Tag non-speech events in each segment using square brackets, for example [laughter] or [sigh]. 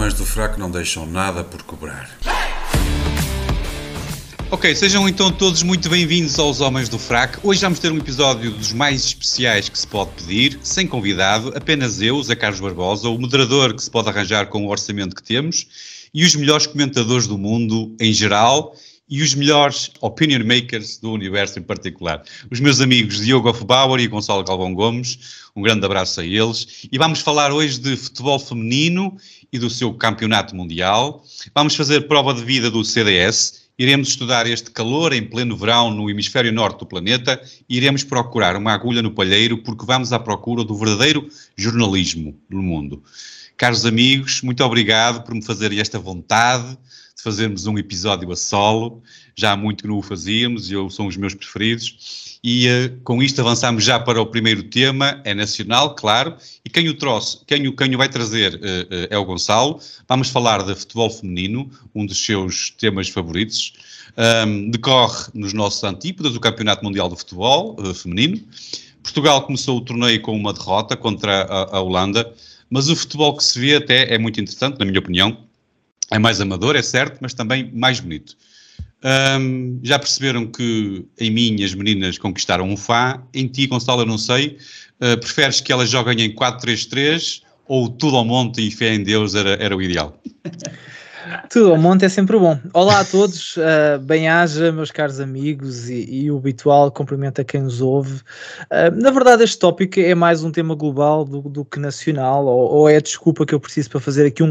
homens do fraco não deixam nada por cobrar. Ok, sejam então todos muito bem-vindos aos Homens do Fraco. Hoje vamos ter um episódio dos mais especiais que se pode pedir, sem convidado, apenas eu, Zé Carlos Barbosa, o moderador que se pode arranjar com o orçamento que temos e os melhores comentadores do mundo em geral e os melhores opinion makers do universo em particular. Os meus amigos Diogo Hofbauer e Gonçalo Galvão Gomes, um grande abraço a eles. E vamos falar hoje de futebol feminino e do seu campeonato mundial. Vamos fazer prova de vida do CDS. Iremos estudar este calor em pleno verão no hemisfério norte do planeta e iremos procurar uma agulha no palheiro porque vamos à procura do verdadeiro jornalismo no mundo. Caros amigos, muito obrigado por me fazerem esta vontade de fazermos um episódio a solo, já há muito que não o fazíamos, eu são os meus preferidos, e uh, com isto avançamos já para o primeiro tema, é nacional, claro, e quem o trouxe, quem o, quem o vai trazer uh, uh, é o Gonçalo, vamos falar de futebol feminino, um dos seus temas favoritos, um, decorre nos nossos antípodas o Campeonato Mundial de Futebol Feminino, Portugal começou o torneio com uma derrota contra a, a Holanda, mas o futebol que se vê até é muito interessante, na minha opinião, é mais amador, é certo, mas também mais bonito. Um, já perceberam que em mim as meninas conquistaram um Fá, em ti, Gonçalo, eu não sei. Uh, preferes que elas joguem em 4-3-3 ou tudo ao monte e fé em Deus era, era o ideal? [laughs] Tudo ao monte é sempre bom. Olá a todos, uh, eh, bem aja meus caros amigos e, e o habitual cumprimento a quem nos ouve. Uh, na verdade, este tópico é mais um tema global do, do que nacional, ou, ou, é a desculpa que eu preciso para fazer aqui um,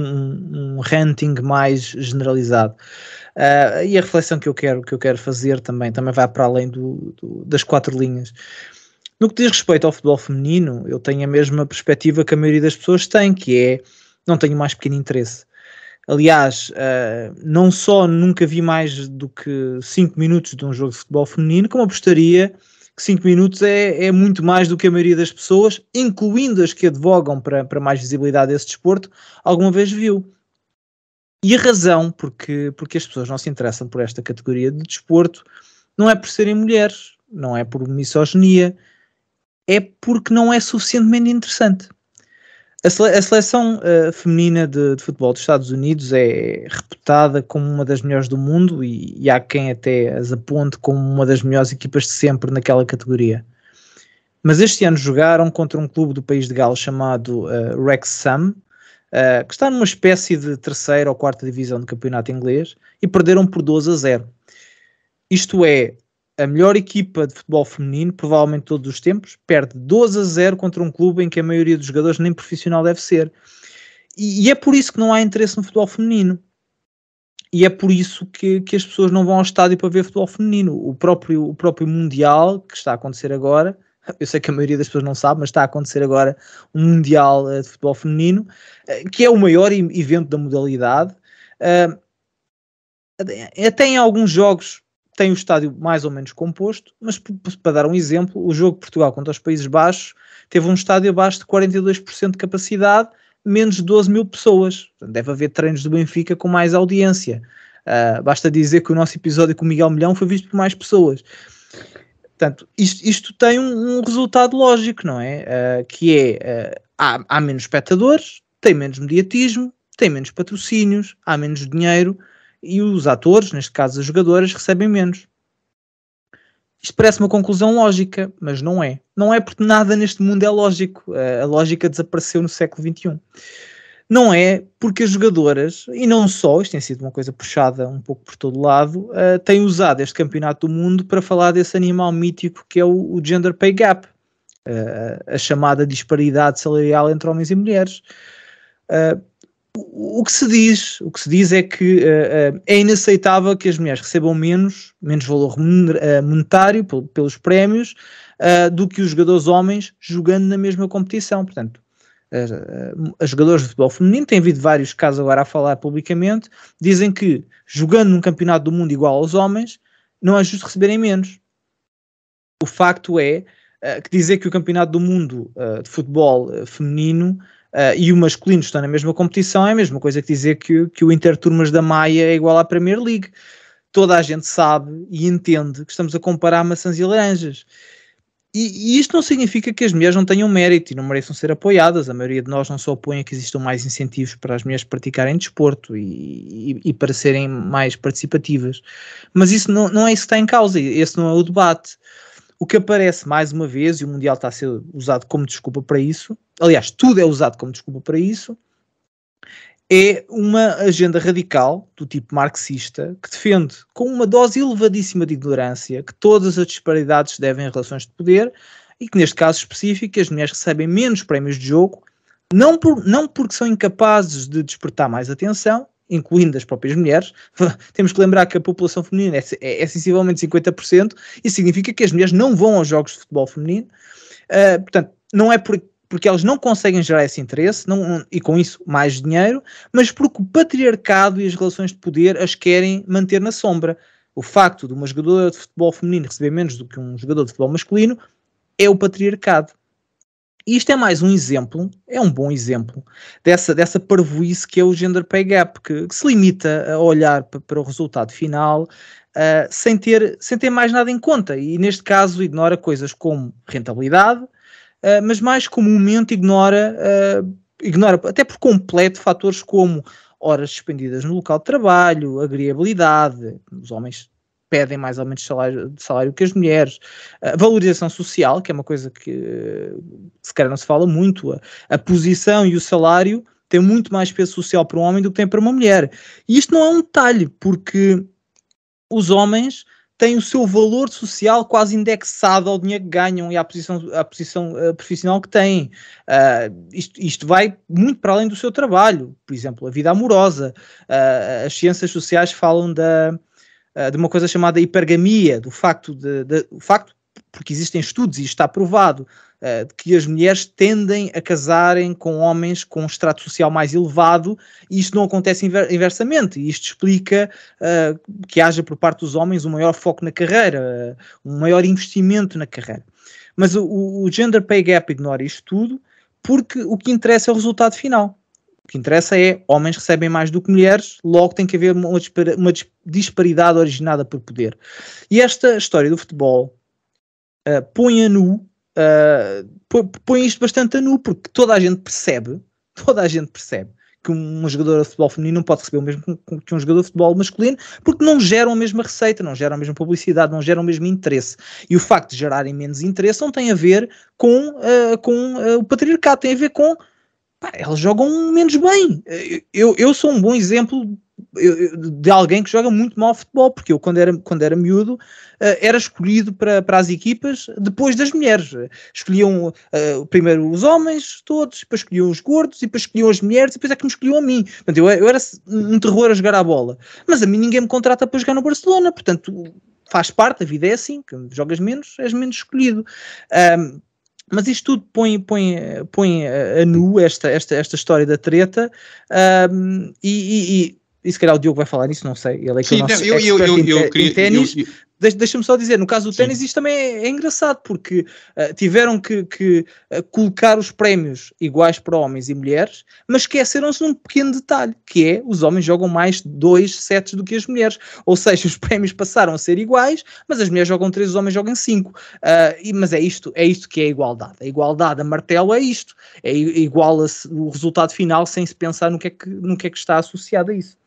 um, ranting mais generalizado. Uh, e a reflexão que eu quero que eu quero fazer também também vai para além do, do, das quatro linhas. No que diz respeito ao futebol feminino, eu tenho a mesma perspectiva que a maioria das pessoas tem, que é não tenho mais pequeno interesse. Aliás, uh, não só nunca vi mais do que 5 minutos de um jogo de futebol feminino, como apostaria que 5 minutos é, é, muito mais do que a maioria das pessoas, incluindo as que advogam para, para mais visibilidade desse desporto, alguma vez viu. E a razão porque, porque as pessoas não se interessam por esta categoria de desporto não é por serem mulheres, não é por misoginia, é porque não é suficientemente interessante. A, sele a seleção uh, feminina de, de, futebol dos Estados Unidos é reputada como uma das melhores do mundo e, e há quem até as aponte como uma das melhores equipas de sempre naquela categoria. Mas este ano jogaram contra um clube do país de Gales chamado uh, Wrexham, uh, que está numa espécie de terceira ou quarta divisão do campeonato inglês, e perderam por 12 a 0. Isto é, a melhor equipa de futebol feminino, provavelmente todos os tempos, perde 12 a 0 contra um clube em que a maioria dos jogadores nem profissional deve ser. E, e é por isso que não há interesse no futebol feminino. E é por isso que, que as pessoas não vão ao estádio para ver futebol feminino. O próprio, o próprio Mundial, que está a acontecer agora, [laughs] eu sei que a maioria das pessoas não sabe, mas está a acontecer agora um Mundial eh, de Futebol Feminino, eh, que é o maior evento da modalidade. Eh, até em alguns jogos tem o estádio mais ou menos composto, mas para dar um exemplo, o jogo de Portugal contra os Países Baixos teve um estádio abaixo de 42% de capacidade, menos 12 mil pessoas. Deve haver treinos do Benfica com mais audiência. Uh, basta dizer que o nosso episódio com o Miguel Milhão foi visto por mais pessoas. Portanto, isto, isto tem um, um, resultado lógico, não é? Uh, que é, uh, há, há menos espectadores, tem menos mediatismo, tem menos patrocínios, há menos dinheiro, e os atores, neste caso as jogadoras, recebem menos. Isto parece uma conclusão lógica, mas não é. Não é porque nada neste mundo é lógico. A lógica desapareceu no século XXI. Não é porque as jogadoras, e não só, isto tem sido uma coisa puxada um pouco por todo lado, uh, têm usado este campeonato do mundo para falar desse animal mítico que é o, o gender pay gap, uh, a chamada disparidade salarial entre homens e mulheres. Uh, o que se diz, o que se diz é que uh, é inaceitável que as mulheres recebam menos, menos valor eh, monetário pelos prémios uh, do que os jogadores homens jogando na mesma competição. Portanto, as, as jogadoras de futebol feminino, tem havido vários casos agora a falar publicamente, dizem que jogando num campeonato do mundo igual aos homens, não é justo receberem menos. O facto é uh, que dizer que o campeonato do mundo de futebol feminino Uh, e o masculino está na mesma competição, é a mesma coisa que dizer que, que o Turmas da Maia é igual à Premier League. Toda a gente sabe e entende que estamos a comparar maçãs e laranjas. E, e, isto não significa que as mulheres não tenham mérito e não mereçam ser apoiadas. A maioria de nós não se opõe a que existam mais incentivos para as mulheres praticarem desporto e, e, e para serem mais participativas. Mas isso não, não é isso que está em causa, esse não é o debate. O que aparece mais uma vez, e o Mundial está a ser usado como desculpa para isso, aliás, tudo é usado como desculpa para isso, é uma agenda radical do tipo marxista que defende, com uma dose elevadíssima de ignorância, que todas as disparidades se devem a relações de poder e que, neste caso específico, as mulheres recebem menos prémios de jogo, não, por, não porque são incapazes de despertar mais atenção, incluindo das próprias mulheres, [laughs] temos que lembrar que a população feminina é, é, é sensivelmente 50%, e significa que as mulheres não vão aos jogos de futebol feminino. Uh, portanto, não é por, porque elas não conseguem gerar esse interesse, não, e com isso mais dinheiro, mas porque o patriarcado e as relações de poder as querem manter na sombra. O facto de uma jogadora de futebol feminino receber menos do que um jogador de futebol masculino é o patriarcado. E isto é mais um exemplo, é um bom exemplo, dessa, dessa parvoíce que é o gender pay gap, que, que se limita a olhar para o resultado final uh, sem, ter, sem ter mais nada em conta. E neste caso ignora coisas como rentabilidade, uh, mas mais comumente ignora, uh, ignora até por completo fatores como horas suspendidas no local de trabalho, agriabilidade, os homens pedem mais ou menos salário, salário que as mulheres. A valorização social, que é uma coisa que se calhar não se fala muito, a, a posição e o salário têm muito mais peso social para um homem do que tem para uma mulher. E isto não é um detalhe, porque os homens têm o seu valor social quase indexado ao dinheiro que ganham e à posição, à posição uh, profissional que têm. Uh, isto, isto, vai muito para além do seu trabalho, por exemplo, a vida amorosa. Uh, as ciências sociais falam da, eh, de uma coisa chamada hipergamia, do facto, de, de facto porque existem estudos e está provado uh, que as mulheres tendem a casarem com homens com um extrato social mais elevado e isto não acontece inver inversamente. E isto explica uh, que haja por parte dos homens um maior foco na carreira, uh, um maior investimento na carreira. Mas o, o, gender pay gap ignora isto tudo porque o que interessa é o resultado final que interessa é homens recebem mais do que mulheres, logo tem que haver uma, uma disparidade originada por poder. E esta história do futebol uh, eh, põe a nu, uh, põe isto bastante a nu, porque toda a gente percebe, [laughs] toda a gente percebe que um jogador de futebol feminino não pode receber o mesmo que um jogador de futebol masculino, porque não geram a mesma receita, não geram a mesma publicidade, não geram o mesmo interesse. E o facto de gerarem menos interesse não tem a ver com, uh, com uh, o patriarcado, tem a ver com pá, eles jogam menos bem. Eu, eu sou um bom exemplo de alguém que joga muito mal futebol, porque eu, quando era, quando era miúdo, eh, era escolhido para, para as equipas depois das mulheres. Escolhiam uh, primeiro os homens todos, depois escolhiam os gordos, e depois escolhiam as mulheres, e depois é que me escolhiam a mim. Portanto, eu, eu era um terror a jogar à bola. Mas a mim ninguém me contrata para jogar no Barcelona, portanto, faz parte, a vida é assim, jogas menos, és menos escolhido. Um, mas isto tudo põe, põe, põe a nu esta, esta, esta história da treta um, e, e, e, e se calhar o Diogo vai falar nisso, não sei. Ele é que Sim, é o nosso não, eu, eu, eu, eu, em ténis, deixa-me só dizer, no caso do ténis isto também é, é engraçado, porque uh, tiveram que, que uh, colocar os prémios iguais para homens e mulheres, mas esqueceram-se de um pequeno detalhe, que é os homens jogam mais dois sets do que as mulheres, ou seja, os prémios passaram a ser iguais, mas as mulheres jogam três, os homens jogam cinco, uh, e, mas é isto, é isto que é a igualdade, a igualdade a martelo é isto, é iguala o resultado final sem se pensar no que é que, no que, é que está associado a isso.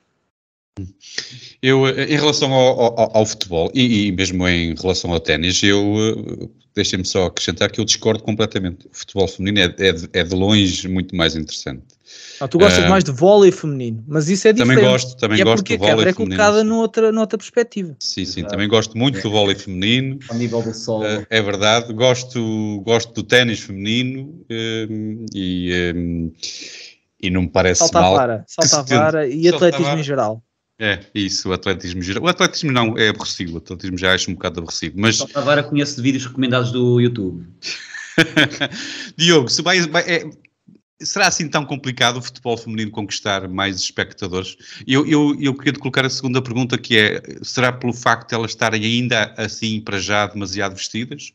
Eu, eh, em relação ao, ao, ao futebol e, e, mesmo em relação ao ténis, eu eh, deixem-me só acrescentar que eu discordo completamente. O futebol feminino é, é, é de longe muito mais interessante. Ah, tu gostas uh, mais de vôlei feminino, mas isso é diferente. Também gosto, também e é gosto de vôlei é feminino. é colocada noutra, noutra perspectiva. Sim, sim, Exato. também gosto muito é. do vôlei feminino. Ao nível do solo. Uh, é verdade, gosto, gosto do ténis feminino uh, e, ehm, e não me parece salta mal. Salta a vara, salta a vara e atletismo em geral é, isso, o atletismo geral. O atletismo não é aborrecido, o atletismo já acho um bocado aborrecido. Mas... Só Tavara conhece de vídeos recomendados do YouTube. [laughs] Diogo, se vai, vai é, será assim tão complicado o futebol feminino conquistar mais espectadores? Eu, eu, eu queria colocar a segunda pergunta que é: será pelo facto de elas estarem ainda assim para já demasiado vestidas?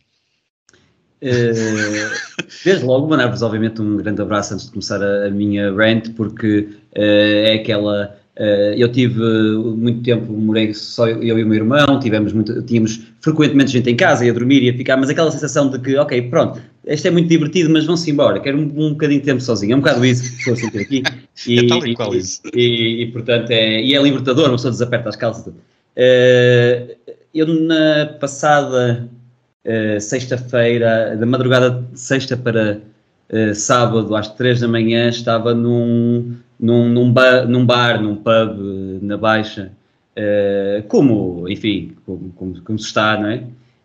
Uh, [laughs] desde logo mandar-vos obviamente um grande abraço antes de começar a, a minha rant porque uh, é aquela eh, eu tive eh, muito tempo, morei só eu e o meu irmão, tivemos muito, tínhamos frequentemente gente em casa, a dormir, a ficar, mas aquela sensação de que, ok, pronto, este é muito divertido, mas vão-se embora, quero um, um bocadinho de tempo sozinho, é um bocado isso que estou a sentir aqui. [laughs] É e, é tal e qual isso. E, e, e, portanto, é, e é libertador, uma pessoa desaperta as calças. Uh, eu na passada uh, sexta-feira, da madrugada de sexta para uh, sábado, às três da manhã, estava num num, num, num bar, num pub na Baixa, uh, como, enfim, como, como, como, se está, não é?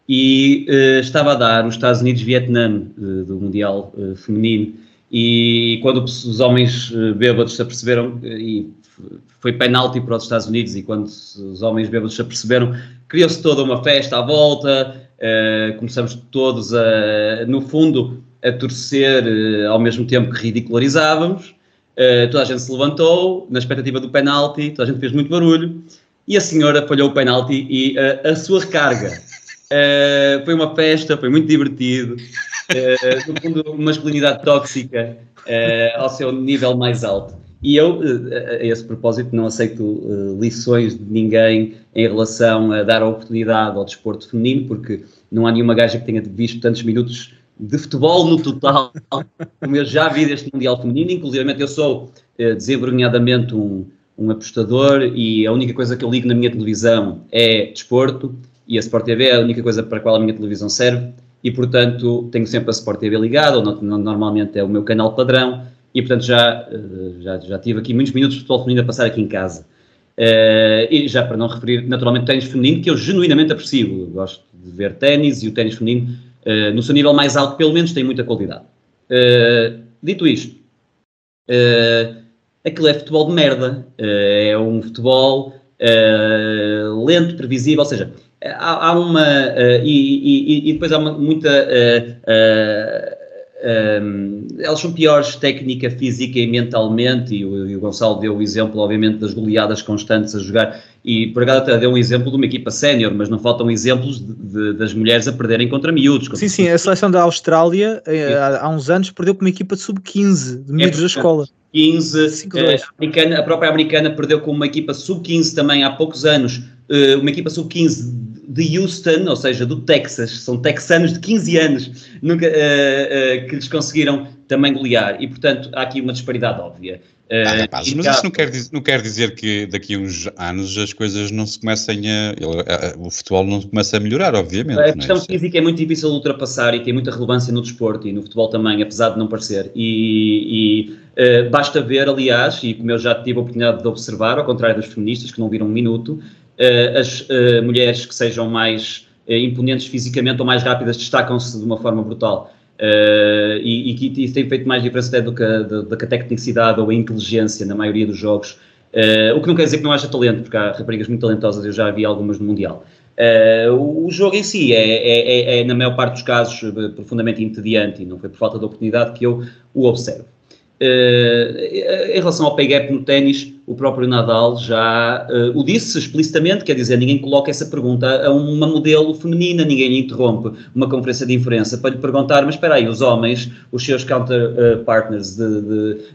E uh, estava a dar os Estados Unidos-Vietnã uh, eh, do Mundial Feminino. E quando os homens bêbados se aperceberam, e foi penalti para os Estados Unidos, e quando os homens bêbados se aperceberam, criou-se toda uma festa à volta, começamos todos a, no fundo, a torcer ao mesmo tempo que ridicularizávamos, eh, toda a gente se levantou na expectativa do penalti, toda a gente fez muito barulho e a senhora falhou o penalti e uh, a sua recarga. Uh, [laughs] foi uma festa, foi muito divertido. no fundo, uma masculinidade tóxica ao seu nível mais alto. E eu, a esse propósito, não aceito lições de ninguém em relação a dar a oportunidade ao desporto feminino, porque não há nenhuma gaja que tenha visto tantos minutos de futebol no total, como eu já vi deste Mundial Feminino, inclusive eu sou eh, um, um apostador e a única coisa que eu ligo na minha televisão é desporto e a Sport TV é a única coisa para a qual a minha televisão serve e, portanto, tenho sempre a Sport TV ligada, ou normalmente é o meu canal padrão e, portanto, já, eh, já, já tive aqui muitos minutos de futebol feminino a passar aqui em casa. Uh, e já para não referir, naturalmente, ténis feminino, que eu genuinamente aprecio. Eu gosto de ver ténis e o ténis feminino Uh, no seu nível mais alto, pelo menos, tem muita qualidade. Uh, dito isto, uh, aquilo é futebol de merda. Uh, é um futebol lento, previsível, ou seja, há, há uma. E, e, e, depois há uma, muita um, elas são piores técnica, física e mentalmente, e o, e o, Gonçalo deu o exemplo, obviamente, das goleadas constantes a jogar, e por acaso até deu um exemplo de uma equipa sénior, mas não faltam exemplos de, de, das mulheres a perderem contra miúdos. Contra sim, sim, a seleção da Austrália eh, há, há, uns anos perdeu com uma equipa de sub-15 de é miúdos é, da escola. 15, eh, a, a, própria americana perdeu com uma equipa sub-15 também há poucos anos, eh, uma equipa sub-15 de Houston, ou seja, do Texas, são texanos de 15 anos nunca, uh, uh, que lhes conseguiram também golear. E, portanto, há aqui uma disparidade óbvia. Eh, ah, mas isso não quer, dizer, não quer dizer que daqui a uns anos as coisas não se comecem a, O futebol não começa a melhorar, obviamente. A é? questão é? física é muito difícil de ultrapassar e tem muita relevância no desporto e no futebol também, apesar de não parecer. E, e uh, basta ver, aliás, e como eu já tive a oportunidade de observar, ao contrário dos feministas que não viram um minuto, eh, as eh, mulheres que sejam mais eh, imponentes fisicamente ou mais rápidas destacam-se de uma forma brutal. Uh, e, e, e, tem feito mais diferença até do que, do, do que a tecnicidade ou a inteligência na maioria dos jogos. Uh, o que não quer dizer que não haja talento, porque há raparigas muito talentosas, eu já vi algumas no Mundial. Uh, o, o jogo em si é, é, é, é, na maior parte dos casos, profundamente entediante e não foi por falta de oportunidade que eu o observo. em relação ao pay gap no ténis, o próprio Nadal já uh, o disse explicitamente, quer dizer, ninguém coloca essa pergunta a uma modelo feminina, ninguém lhe interrompe uma conferência de imprensa para lhe perguntar, mas espera aí, os homens, os seus counterpartners eh,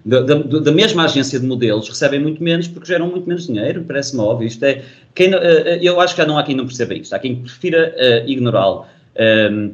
uh, da mesma agência de modelos recebem muito menos porque geram muito menos dinheiro, parece-me óbvio, isto é, quem, uh, eu acho que já não há quem não perceba isto, há quem prefira ignorá-lo. Ehm,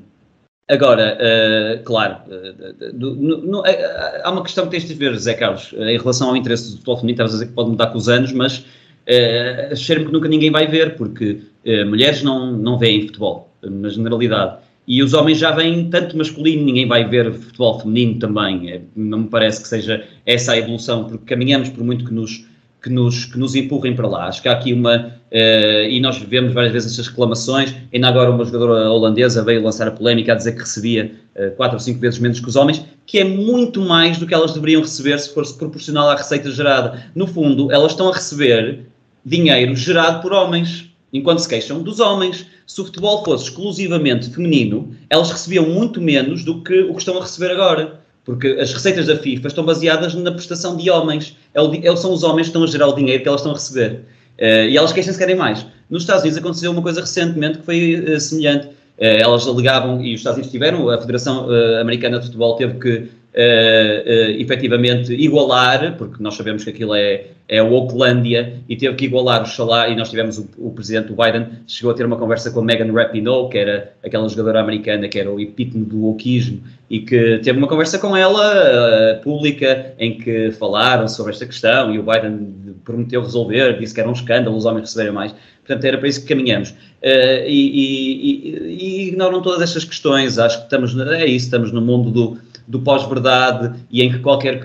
Agora, uh, claro, uh, no, eh, há uma questão que tens de ver, Zé Carlos, em relação ao interesse do futebol feminino, estás a dizer que pode mudar com os anos, mas uh, me que nunca ninguém vai ver, porque mulheres não, não veem futebol, na generalidade. E os homens já vêm tanto masculino, ninguém vai ver futebol feminino também. Não me parece que seja essa a evolução, porque caminhamos por muito que nos que nos, que nos empurrem para lá. Acho que há aqui uma. Uh, e nós vemos várias vezes estas reclamações. Ainda agora, uma jogadora holandesa veio lançar a polémica a dizer que recebia uh, quatro ou cinco vezes menos que os homens, que é muito mais do que elas deveriam receber se fosse proporcional à receita gerada. No fundo, elas estão a receber dinheiro gerado por homens. Enquanto se queixam dos homens, se o futebol fosse exclusivamente feminino, elas recebiam muito menos do que o que estão a receber agora. Porque as receitas da FIFA estão baseadas na prestação de homens. É, é o, são os homens que estão a gerar o dinheiro que elas estão a receber. Uh, e elas queixam-se querem mais. Nos Estados Unidos aconteceu uma coisa recentemente que foi uh, semelhante. Uh, elas alegavam, e os Estados Unidos tiveram, a Federação Americana de Futebol teve que uh, efetivamente igualar, porque nós sabemos que aquilo é, é a Oaklândia, e teve que igualar o salário, e nós tivemos o, o, presidente do Biden, chegou a ter uma conversa com Megan Rapinoe, que era aquela jogadora americana que era o epítome do wokismo, e que teve uma conversa com ela, uh, pública, em que falaram sobre esta questão, e o Biden prometeu resolver, disse que era um escândalo os homens receberem mais, portanto era para isso que caminhamos. Uh, e, e, e, e ignoram todas estas questões, acho que estamos, é isso, estamos no mundo do do pós-verdade e em que qualquer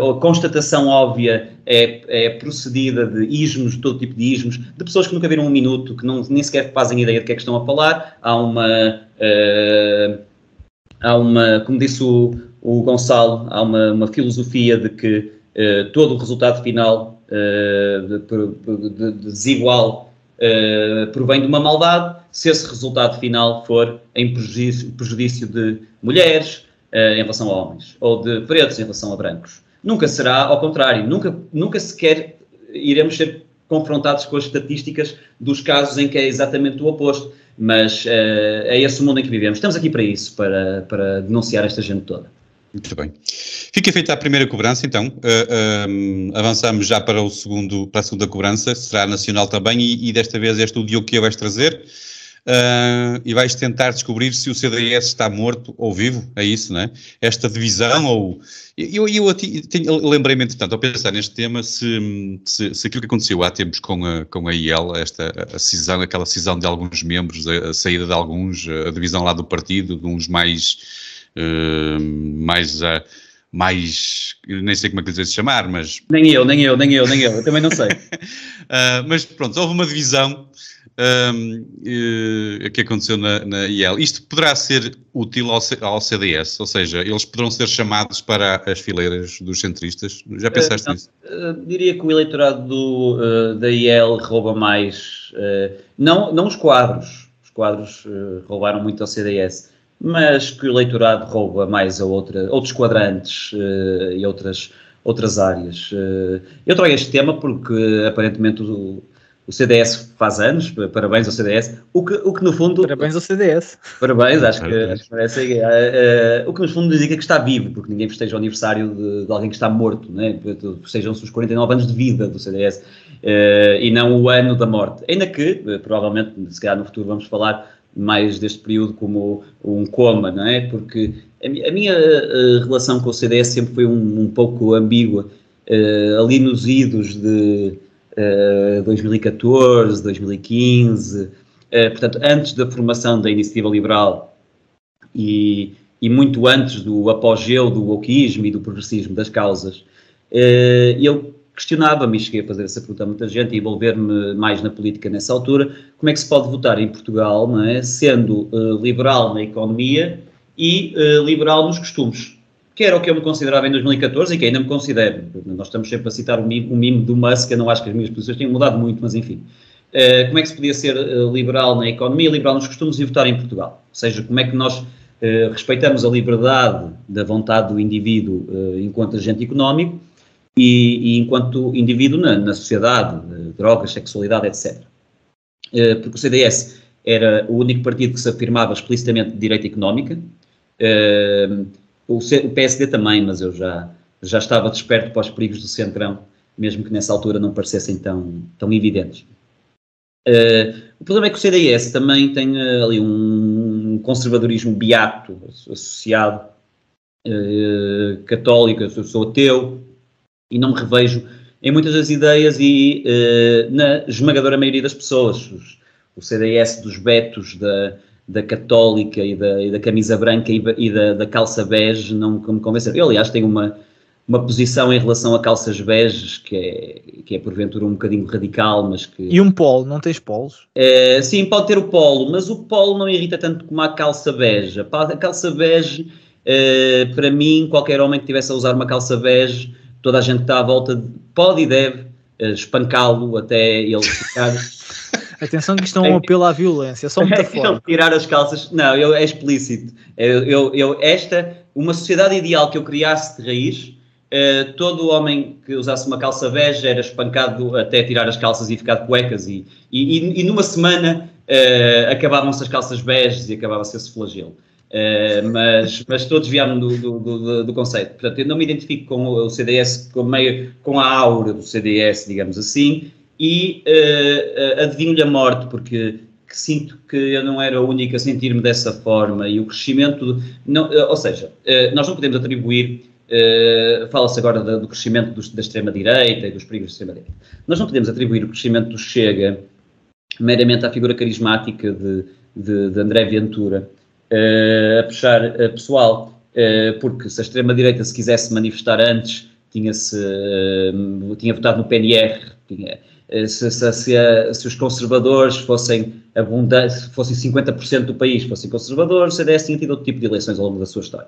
uh, constatação óbvia é, é, procedida de ismos, de todo tipo de ismos, de pessoas que nunca viram um minuto, que não, nem sequer fazem ideia de que é que estão a falar. Há uma. Uh, há uma, como disse o, o Gonçalo, há uma, uma filosofia de que uh, todo o resultado final de, de, desigual Uh, provém de uma maldade, se esse resultado final for em prejuízo, prejudício de mulheres, eh, em relação a homens, ou de pretos em relação a brancos. Nunca será ao contrário, nunca, nunca sequer iremos ser confrontados com as estatísticas dos casos em que é exatamente o oposto. Mas uh, é esse o mundo em que vivemos. Estamos aqui para isso, para, para denunciar esta gente toda. Muito bem. Fica feita a primeira cobrança, então. Uh, avançamos já para, o segundo, para a segunda cobrança, será nacional também, e, e desta vez este é o Diogo que eu vais trazer uh, e vais tentar descobrir se o CDS está morto ou vivo, é isso, não é? Esta divisão ou... Eu, eu, eu lembrei-me, entretanto, ao pensar neste tema, se, se, se, aquilo que aconteceu há tempos com a, com a IEL, esta a cisão, aquela cisão de alguns membros, a, a saída de alguns, a divisão lá do partido, de uns mais... Uh, mais... Uh, mais, nem sei como é que lhes é chamar, mas... Nem eu, nem eu, nem eu, nem eu, eu também não sei. uh, [laughs] mas pronto, houve uma divisão um, uh, eh, que aconteceu na, na, IEL. Isto poderá ser útil ao, ao, CDS, ou seja, eles poderão ser chamados para as fileiras dos centristas. Já pensaste uh, nisso? Uh, diria que o eleitorado do, da IEL rouba mais, não, não os quadros, os quadros roubaram muito ao CDS, mas que o eleitorado rouba mais a outra, outros quadrantes e outras outras áreas. Eu trago este tema porque aparentemente o, o CDS faz anos, parabéns ao CDS. O que, o que no fundo. Parabéns ao CDS. Parabéns, acho que, parece Uh, uh, o que no fundo indica que está vivo, porque ninguém festeja o aniversário de, de alguém que está morto, né? festejam-se os 49 anos de vida do CDS uh, ah, e não o ano da morte. Ainda que, eh, provavelmente, se calhar no futuro vamos falar mais deste período como um coma, não é? Porque a, minha relação com o CDS sempre foi um, um pouco ambígua. ali nos idos de 2014, 2015, uh, portanto, antes da formação da Iniciativa Liberal e, e muito antes do apogeu do wokeismo e do progressismo das causas, eh, eu questionava-me, e cheguei a fazer essa pergunta a muita gente e envolver-me mais na política nessa altura, como é que se pode votar em Portugal, é? sendo eh, liberal na economia e eh, liberal nos costumes que era o que eu me considerava em 2014 e que ainda me considero. Nós estamos sempre a citar o mimo, o mimo do Musk, eu não acho que as minhas posições tenham mudado muito, mas enfim. Uh, como é que se podia ser uh, liberal na economia, liberal nos costumes e votar em Portugal? Ou seja, como é que nós uh, respeitamos a liberdade da vontade do indivíduo enquanto agente económico e, e enquanto indivíduo na, na sociedade, drogas, sexualidade, etc. porque o CDS era o único partido que se afirmava explicitamente de direita económica. Uh, o, PSD também, mas eu já, já estava desperto para os perigos do Centrão, mesmo que nessa altura não parecessem tão, tão evidentes. Uh, o problema é que o CDS também tem uh, ali um conservadorismo beato associado, uh, católico, eu sou, ateu e não me revejo em muitas das ideias e na esmagadora maioria das pessoas. o CDS dos betos da, da católica e da, e da camisa branca e, e da, da, calça bege não me convenceram. Eu, aliás, tenho uma, uma posição em relação a calças beges que é, que é porventura um bocadinho radical, mas que... E um polo, não tens polos? É, sim, pode ter o polo, mas o polo não irrita tanto como a calça bege. A calça bege, é, para mim, qualquer homem que tivesse a usar uma calça bege, toda a gente que está à volta de, pode e deve eh, espancá-lo até ele ficar... [laughs] Atenção que isto é um apelo à violência, é só metafórico. [laughs] tirar as calças, não, eu, é explícito. Eu, eu, eu, esta, uma sociedade ideal que eu criasse de raiz, uh, todo homem que usasse uma calça bege era espancado até tirar as calças e ficar de cuecas. E, e, e numa semana uh, acabavam-se as calças beges e acabava-se esse flagelo. Uh, mas, mas estou do, do, do, do, conceito. Portanto, eu não me identifico com o CDS, com, meio, com a aura do CDS, digamos assim, e uh, eh, eh, adivinho-lhe a morte, porque que sinto que eu não era o único a sentir-me dessa forma e o crescimento, não, eh, ou seja, nós não podemos atribuir, fala-se agora do crescimento da extrema-direita e dos perigos da extrema-direita, nós não podemos atribuir o crescimento do Chega meramente à figura carismática de, de, de André Ventura, a puxar pessoal, porque se a extrema-direita se quisesse manifestar antes, tinha-se, tinha votado no PNR, tinha eh, se, se, se, eh, se, os conservadores fossem abundantes, fossem 50% do país fossem conservadores, o CDS tinha tido outro tipo de eleições ao longo da sua história.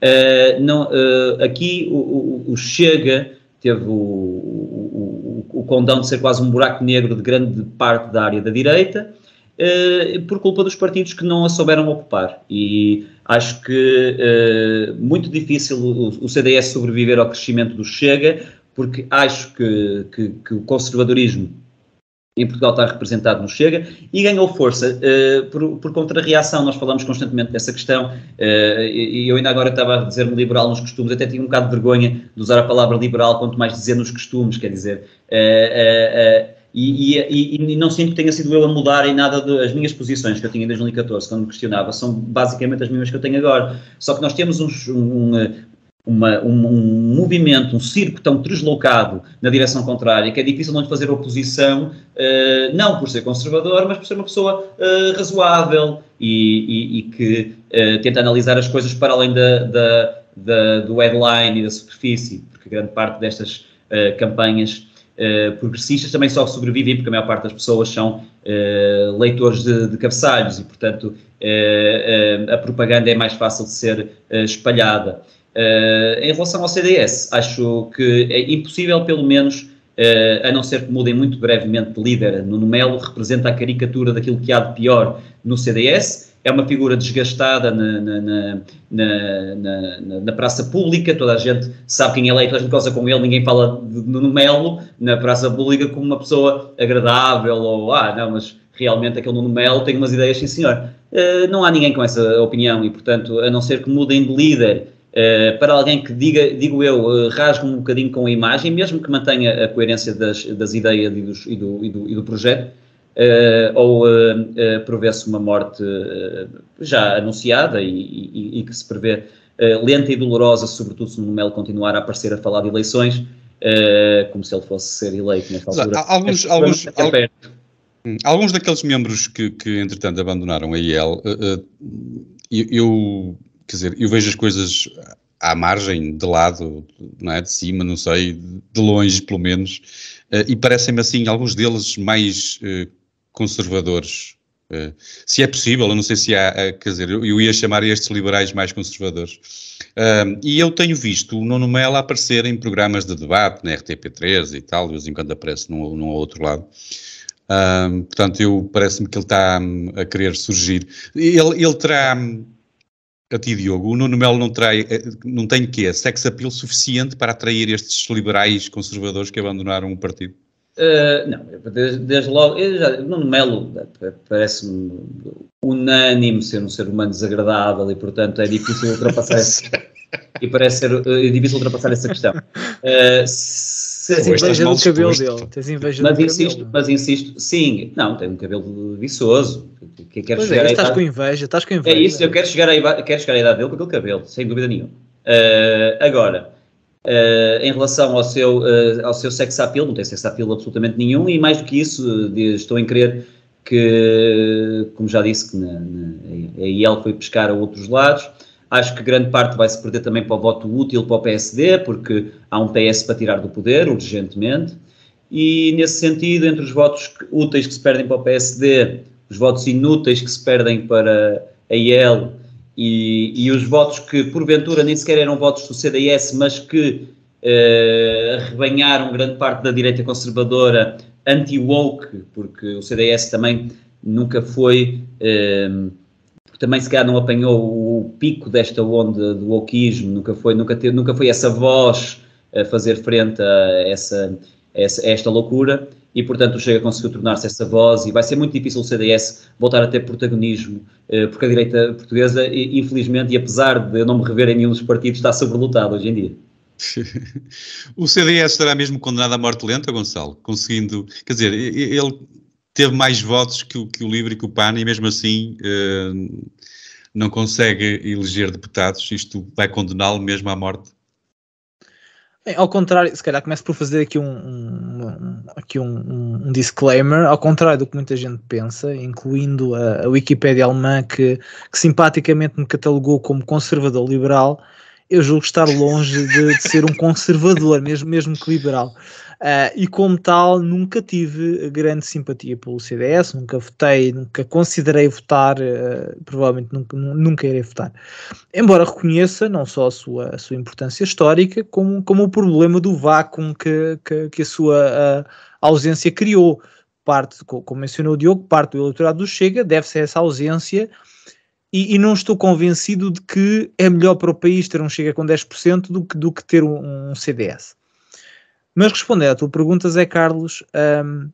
Uh, não, uh, aqui o, o, o, Chega teve o, o, condão de ser quase um buraco negro de grande parte da área da direita, uh, por culpa dos partidos que não a souberam ocupar. E acho que muito difícil o, CDS sobreviver ao crescimento do Chega, porque acho que, que, que o conservadorismo em Portugal está representado no Chega, e ganhou força uh, por, por contrarreação. Nós falamos constantemente dessa questão, uh, e, eu ainda agora estava a dizer-me liberal nos costumes, até tinha um bocado de vergonha de usar a palavra liberal, quanto mais dizer nos costumes, quer dizer. Uh, e, e, e, não sinto que tenha sido eu a mudar em nada de, as minhas posições que eu tinha em 2014, quando me questionava, são basicamente as mesmas que eu tenho agora. Só que nós temos uns, um, uma, um, um, movimento, um circo tão deslocado na direção contrária que é difícil não lhe fazer oposição, uh, não por ser conservador, mas por ser uma pessoa uh, razoável e, e, e que uh, tenta analisar as coisas para além da, da, da, do headline e da superfície, porque grande parte destas campanhas progressistas também só sobrevivem porque a maior parte das pessoas são leitores de, de cabeçalhos e, portanto, a propaganda é mais fácil de ser espalhada. Uh, em relação ao CDS, acho que é impossível, pelo menos, uh, a não ser que mudem muito brevemente de líder. Nuno Melo representa a caricatura daquilo que há de pior no CDS. É uma figura desgastada na, na, na, na praça pública, toda a gente sabe quem ele é, toda a gente goza com ele, ninguém fala de Nuno Melo na praça pública como uma pessoa agradável ou, ah, não, mas realmente aquele Nuno Melo tem umas ideias, sim senhor. Uh, não há ninguém com essa opinião e, portanto, a não ser que mudem de líder eh, para alguém que diga, digo eu, uh, eh, rasgue um bocadinho com a imagem, mesmo que mantenha a coerência das, das ideias e, dos, e, do, e, do, e, do, projeto, uh, ou uh, prevê-se uma morte já anunciada e, que se prevê lenta e dolorosa, sobretudo se o Melo continuar a aparecer a falar de eleições, como se ele fosse ser eleito nesta altura. Alguns, é, alguns, al é hum, alguns daqueles membros que, que, entretanto, abandonaram a IEL, eu quer dizer, eu vejo as coisas à margem, de lado, não é? de cima, não sei, de longe pelo menos, uh, e parecem-me assim alguns deles mais uh, conservadores. Uh, se é possível, eu não sei se há, quer dizer, eu, eu ia chamar estes liberais mais conservadores. e eu tenho visto o Nuno Melo aparecer em programas de debate, na RTP3 e tal, de vez em quando aparece num, outro lado. portanto, eu parece-me que ele está hum, a querer surgir. Ele, ele terá hum, a ti, Diogo, o Nuno Melo não, trai, eh, não tem quê? Sex appeal suficiente para atrair estes liberais conservadores que abandonaram o partido? Uh, não, desde, desde logo, já, Nuno Melo eh, parece-me unânime ser um ser humano desagradável e, portanto, é difícil ultrapassar [laughs] esse, e parece ser é difícil ultrapassar essa questão. Uh, Tens inveja do cabelo disposto. dele. Tens inveja mas, do insisto, cabelo. mas insisto, sim, não, tem um cabelo viçoso. Que quero pois é, chegar é, estás com inveja, estás com é inveja. É isso, eu quero chegar, à, quero chegar à idade dele com aquele cabelo, sem dúvida nenhuma. Uh, agora, uh, em relação ao seu, uh, ao seu sex appeal, não tem sex appeal absolutamente nenhum, e mais do que isso, estou em crer que, como já disse, que na, na, a IEL foi pescar a outros lados Acho que grande parte vai se perder também para o voto útil para o PSD, porque há um PS para tirar do poder, urgentemente. E nesse sentido, entre os votos úteis que se perdem para o PSD, os votos inúteis que se perdem para a IEL e, e os votos que porventura nem sequer eram votos do CDS, mas que eh, arrebanharam grande parte da direita conservadora anti-woke, porque o CDS também nunca foi. Eh, que também se calhar não apanhou o pico desta onda do oquismo, nunca foi, nunca teve, nunca foi essa voz a fazer frente a, essa, essa a esta loucura e, portanto, o Chega conseguiu tornar-se essa voz e vai ser muito difícil o CDS voltar a ter protagonismo, eh, porque a direita portuguesa, infelizmente, e apesar de eu não me rever em nenhum dos partidos, está sobrelotada hoje em dia. [laughs] o CDS estará mesmo condenado à morte lenta, Gonçalo, conseguindo, quer dizer, ele teve mais votos que o, que o LIVRE e que o PAN e mesmo assim uh, não consegue eleger deputados. Isto vai condená-lo mesmo à morte? Bem, ao contrário, se calhar começo por fazer aqui um, um aqui um, um, disclaimer, ao contrário do que muita gente pensa, incluindo a, a Wikipédia alemã que, que simpaticamente me catalogou como conservador liberal, eu julgo estar longe de, de ser um conservador, [laughs] mesmo, mesmo que liberal. Uh, e como tal, nunca tive grande simpatia pelo CDS, nunca votei, nunca considerei votar, uh, provavelmente nunca, nunca irei votar. Embora reconheça não só a sua, a sua importância histórica, como, como o problema do vácuo que, que, que a sua ah, ausência criou. Parte, como mencionou o Diogo, parte do eleitorado do Chega deve-se a essa ausência. E, e, não estou convencido de que é melhor para o país ter um Chega com 10% do que, do que ter um, um CDS. Mas respondendo à tua pergunta, Zé Carlos, um,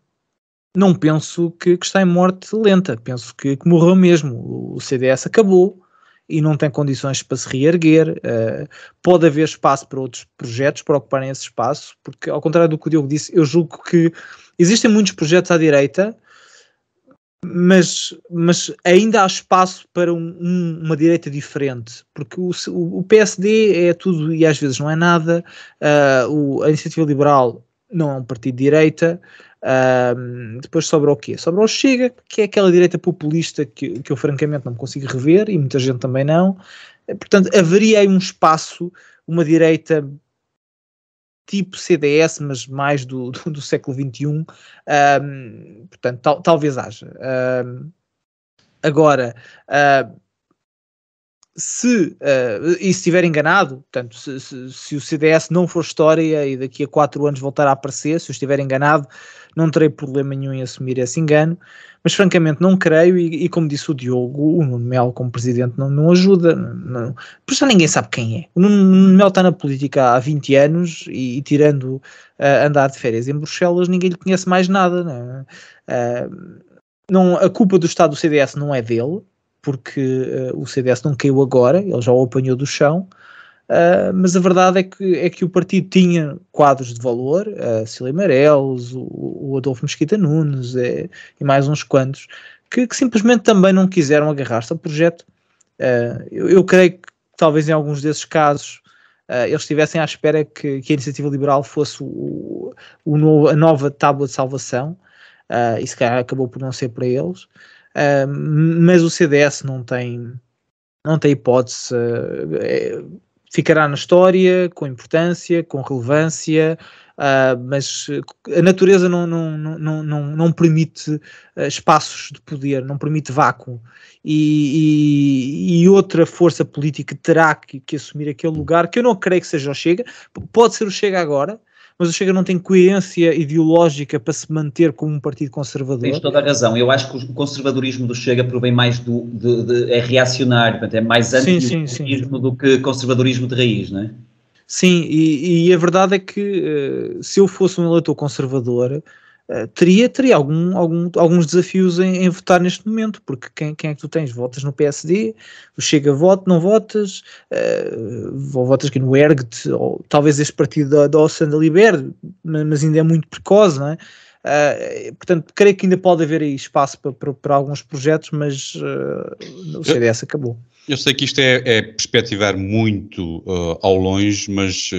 não penso que, que, está em morte lenta, penso que, que morreu mesmo. O CDS acabou e não tem condições para se reerguer. Uh, pode haver espaço para outros projetos para ocuparem esse espaço, porque, ao contrário do que o Diogo disse, eu julgo que existem muitos projetos à direita mas, mas ainda há espaço para um, uma direita diferente, porque o, o, PSD é tudo e às vezes não é nada, uh, o, a Iniciativa Liberal não é um partido de direita, uh, depois sobra o quê? Sobra o Chega, que é aquela direita populista que, que eu francamente não consigo rever, e muita gente também não, portanto haveria aí um espaço, uma direita tipo CDS, mas mais do, do, do século XXI. Um, portanto, tal, talvez haja. Um, agora, uh, se, uh, e se estiver enganado, portanto, se, se, se, o CDS não for história e daqui a quatro anos voltar a aparecer, se eu estiver enganado, não terei problema nenhum em assumir esse engano, mas francamente não creio, e, e como disse o Diogo, o Nuno Melo como presidente não, não ajuda, não, por isso ninguém sabe quem é. O Nuno Melo está na política há 20 anos e, e tirando uh, eh, andar de férias em Bruxelas, ninguém lhe conhece mais nada. Não, é? uh, não a culpa do Estado do CDS não é dele, porque uh, o CDS não caiu agora, ele já o apanhou do chão, uh, mas a verdade é que, é que o partido tinha quadros de valor, uh, Cília Amarelos, o, o, Adolfo Mesquita Nunes é, e mais uns quantos, que, que, simplesmente também não quiseram agarrar-se ao projeto. Eu, eu, creio que talvez em alguns desses casos eles estivessem à espera que, que, a iniciativa liberal fosse o, o novo, a nova tábua de salvação, uh, e se calhar acabou por não ser para eles. Uh, mas o CDS não tem, não tem hipótese. Uh, é, ficará na história, com importância, com relevância, uh, mas eh, a natureza não, não, não, não, não permite eh, espaços de poder, não permite vácuo. E, e, e outra força política terá que, que, assumir aquele lugar, que eu não creio que seja o Chega, pode ser o Chega agora, mas o Chega não tem coerência ideológica para se manter como um partido conservador. Tens toda a razão. Eu acho que o conservadorismo do Chega provém mais do. De, de, é reacionário, portanto, é mais anti-conservadorismo do que conservadorismo de raiz, não é? Sim, e, e a verdade é que eh, se eu fosse um eleitor conservador eh, teria, teria algum, algum, alguns desafios em, em, votar neste momento, porque quem, quem é que tu tens? Votas no PSD, o Chega voto, não votas, uh, ou votas aqui no ERGT, ou talvez este partido da, da Ossanda Liber, mas ainda é muito precoce, não é? Uh, portanto, creio que ainda pode haver aí espaço para, para, para alguns projetos, mas uh, o CDS acabou. Eu sei que isto é, é perspectivar muito ao longe, mas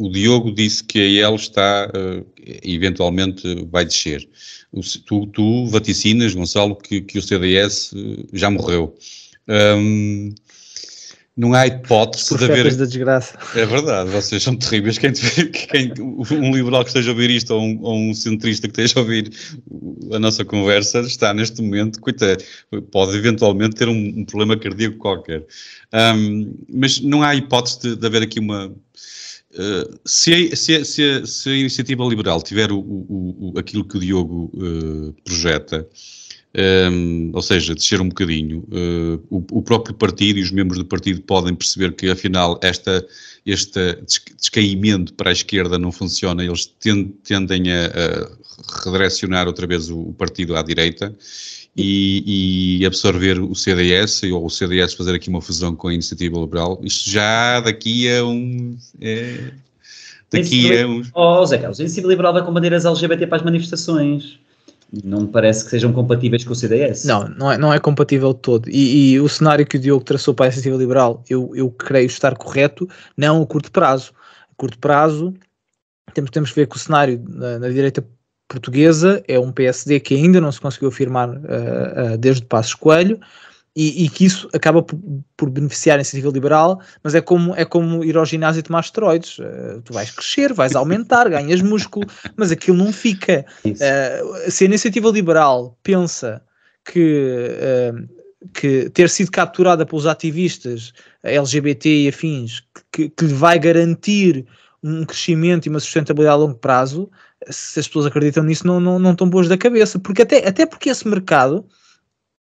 o Diogo disse que a EL está, uh, eventualmente, vai descer. O, tu, tu, vaticinas, Gonçalo, que, que o CDS eh, já morreu. Um, não há hipótese de haver. da desgraça. É verdade, vocês são terríveis. Quem, quem, um liberal que esteja a ouvir isto ou um, ou um, centrista que esteja a ouvir a nossa conversa está neste momento, coitado, pode eventualmente ter um, um problema cardíaco qualquer. Um, mas não há hipótese de, de haver aqui uma se, a, se, a, se, a, se, a, iniciativa liberal tiver o, o, o aquilo que o Diogo uh, projeta, um, ehm, ou seja, descer um bocadinho, uh, o, o, próprio partido e os membros do partido podem perceber que, afinal, esta, este descaimento para a esquerda não funciona, eles tendem a, redirecionar outra vez o, partido à direita e, e, absorver o CDS ou o CDS fazer aqui uma fusão com a Iniciativa Liberal, isto já daqui a um. É, daqui a uns. Oh, Zé Carlos, a Iniciativa Liberal vai com bandeiras LGBT para as manifestações. Não me parece que sejam compatíveis com o CDS. Não, não é, não é compatível todo. E, e o cenário que o Diogo traçou para a Iniciativa Liberal, eu, eu creio estar correto, não a curto prazo. A curto prazo, temos, temos que ver que o cenário na, na direita portuguesa, é um PSD que ainda não se conseguiu afirmar uh, eh, uh, eh, desde Passos Coelho, e, e, que isso acaba por, por beneficiar a iniciativa liberal, mas é como, é como ir ao ginásio e tomar esteroides. Uh, tu vais crescer, vais aumentar, [laughs] ganhas músculo, mas aquilo não fica. Uh, se a iniciativa liberal pensa que, uh, que ter sido capturada pelos ativistas LGBT e afins que, que lhe vai garantir um crescimento e uma sustentabilidade a longo prazo, se as pessoas acreditam nisso, não, não, não estão boas da cabeça. Porque até, até porque esse mercado,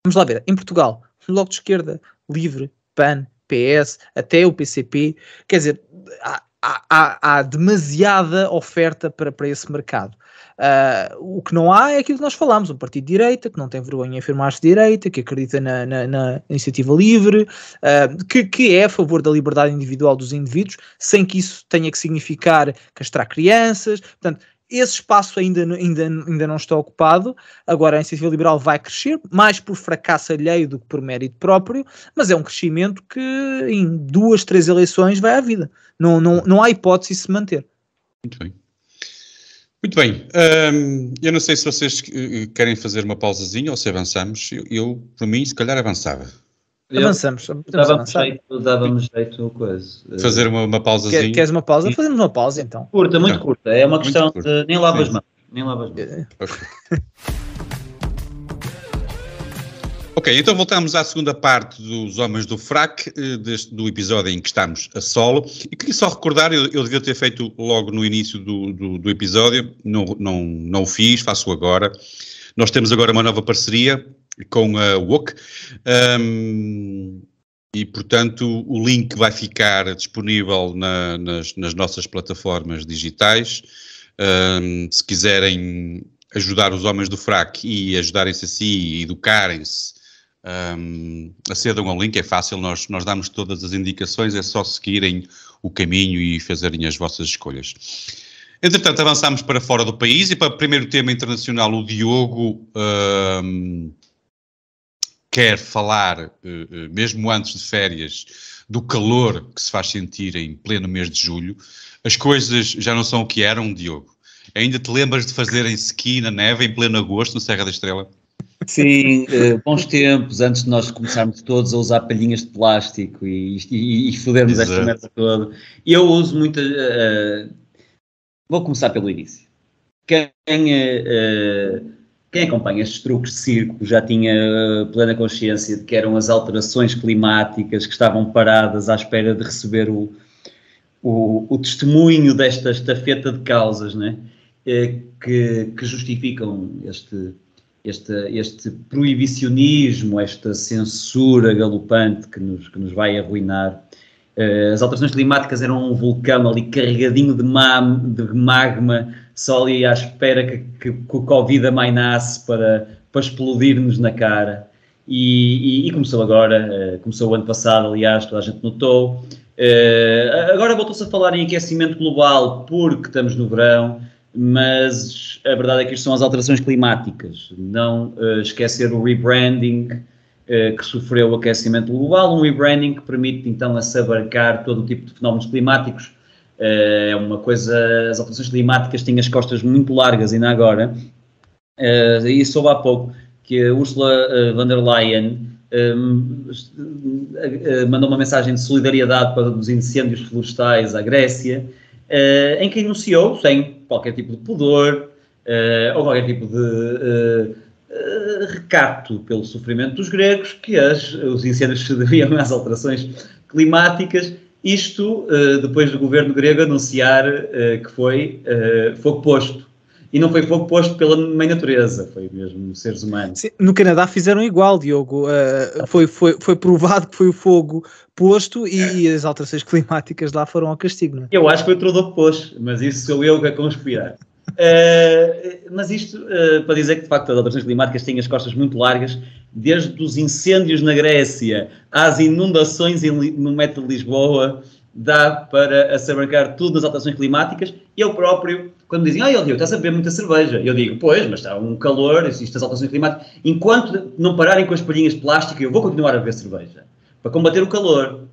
vamos lá ver, em Portugal, Bloco de Esquerda, Livre, PAN, PS, até o PCP, quer dizer, há, há, há demasiada oferta para, para esse mercado. Uh, o que não há é aquilo que nós falámos, um partido de direita que não tem vergonha em afirmar-se direita, que acredita na, na, na iniciativa livre, uh, que, que, é a favor da liberdade individual dos indivíduos, sem que isso tenha que significar castrar crianças. Portanto, esse espaço ainda, ainda, ainda não está ocupado. Agora a iniciativa liberal vai crescer, mais por fracasso alheio do que por mérito próprio, mas é um crescimento que em duas, três eleições vai à vida. Não, não, não há hipótese de se manter. Muito bem. Muito bem. Um, eu não sei se vocês eh, querem fazer uma pausazinha ou se avançamos. Eu, eu por mim, se calhar avançava avançamos. Dávamos jeito, dávamos jeito coisa. Fazer uma, uma pausazinha. Quer, queres uma pausa? Fazemos uma pausa então. Curta, muito não. curta. É uma questão de nem lavas as mãos. Nem lavas as [laughs] Ok, então voltamos à segunda parte dos Homens do Frac, eh, deste, do episódio em que estamos a solo. E queria só recordar, eu, eu devia ter feito logo no início do, do, do episódio, não, não, não o fiz, faço agora. Nós temos agora uma nova parceria com a WOC. Um, e, portanto, o link vai ficar disponível na, nas, nas, nossas plataformas digitais. Um, se quiserem ajudar os homens do FRAC e ajudarem-se a si, educarem-se, um, acedam ao link, é fácil, nós, nós damos todas as indicações, é só seguirem o caminho e fazerem as vossas escolhas. Entretanto, avançamos para fora do país e para o primeiro tema internacional, o Diogo um, quer falar, eh, eh, mesmo antes de férias, do calor que se faz sentir em pleno mês de julho, as coisas já não são o que eram, Diogo. Ainda te lembras de em ski na neve em pleno agosto no Serra da Estrela? Sim, eh, bons tempos, antes de nós começarmos todos a usar palhinhas de plástico e, e, e fodermos esta merda toda. Eu uso muito. Uh, vou começar pelo início. Quem uh, quem acompanha estes truques de circo já tinha eh, plena consciência de que eram as alterações climáticas que estavam paradas à espera de receber o, o, o testemunho desta estafeta de causas né? Eh, que, que justificam este, este, este proibicionismo, esta censura galopante que nos, que nos vai arruinar. Eh, as alterações climáticas eram um vulcão ali carregadinho de, de magma só ali à espera que, que, que o Covid amainasse para, para explodir-nos na cara. E, e, e começou agora, uh, começou o ano passado, aliás, toda a gente notou. Uh, agora voltou-se a falar em aquecimento global porque estamos no verão, mas a verdade é que isto são as alterações climáticas. Não uh, esquecer o rebranding que sofreu o aquecimento global, um rebranding que permite então assabarcar todo o tipo de fenómenos climáticos é uma coisa, as alterações climáticas têm as costas muito largas ainda agora. Uh, e soube há pouco que a Ursula eh, von der Leyen um, ehm, mandou uma mensagem de solidariedade para os incêndios florestais à Grécia, uh, em que anunciou, sem qualquer tipo de pudor uh, ou qualquer tipo de uh, recato pelo sofrimento dos gregos, que as, os incêndios [laughs] se deviam às alterações climáticas isto eh, depois do governo grego anunciar eh, que foi eh, fogo posto. E não foi fogo posto pela mãe natureza, foi mesmo seres humanos. Sim, no Canadá fizeram igual, Diogo. Uh, foi, foi, foi provado que foi o fogo posto e, é. as alterações climáticas lá foram ao castigo, não é? Eu acho que foi tudo oposto, mas isso sou eu que a conspirar. Uh, mas isto uh, para dizer que, de facto, as alterações climáticas têm as costas muito largas, desde os incêndios na Grécia às inundações em, no metro de Lisboa, dá para saber tudo nas alterações climáticas. Eu próprio, quando me dizem, ah, oh, eu digo, estás a beber muita cerveja. Eu digo, pois, mas está um calor, existem as alterações climáticas. Enquanto não pararem com as palhinhas de plástico, eu vou continuar a beber cerveja para combater o calor.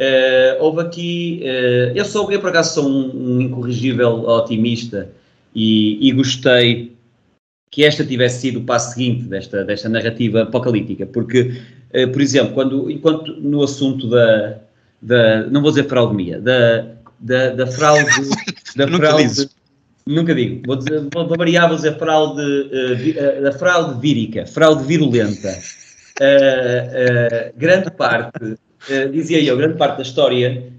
Uh, houve aqui. Uh, eu sou, eu por acaso sou um, um incorrigível otimista e, e gostei que esta tivesse sido o passo seguinte desta, desta narrativa apocalíptica, porque, eh, por exemplo, quando, enquanto no assunto da, da não vou dizer fraudemia, da, da, da fraude, [laughs] da nunca fraude, dizes. nunca digo, vou, dizer, vou, variar, vou dizer fraude, uh, vi, uh, da fraude vírica, fraude virulenta, uh, grande parte, dizia eu, grande parte da história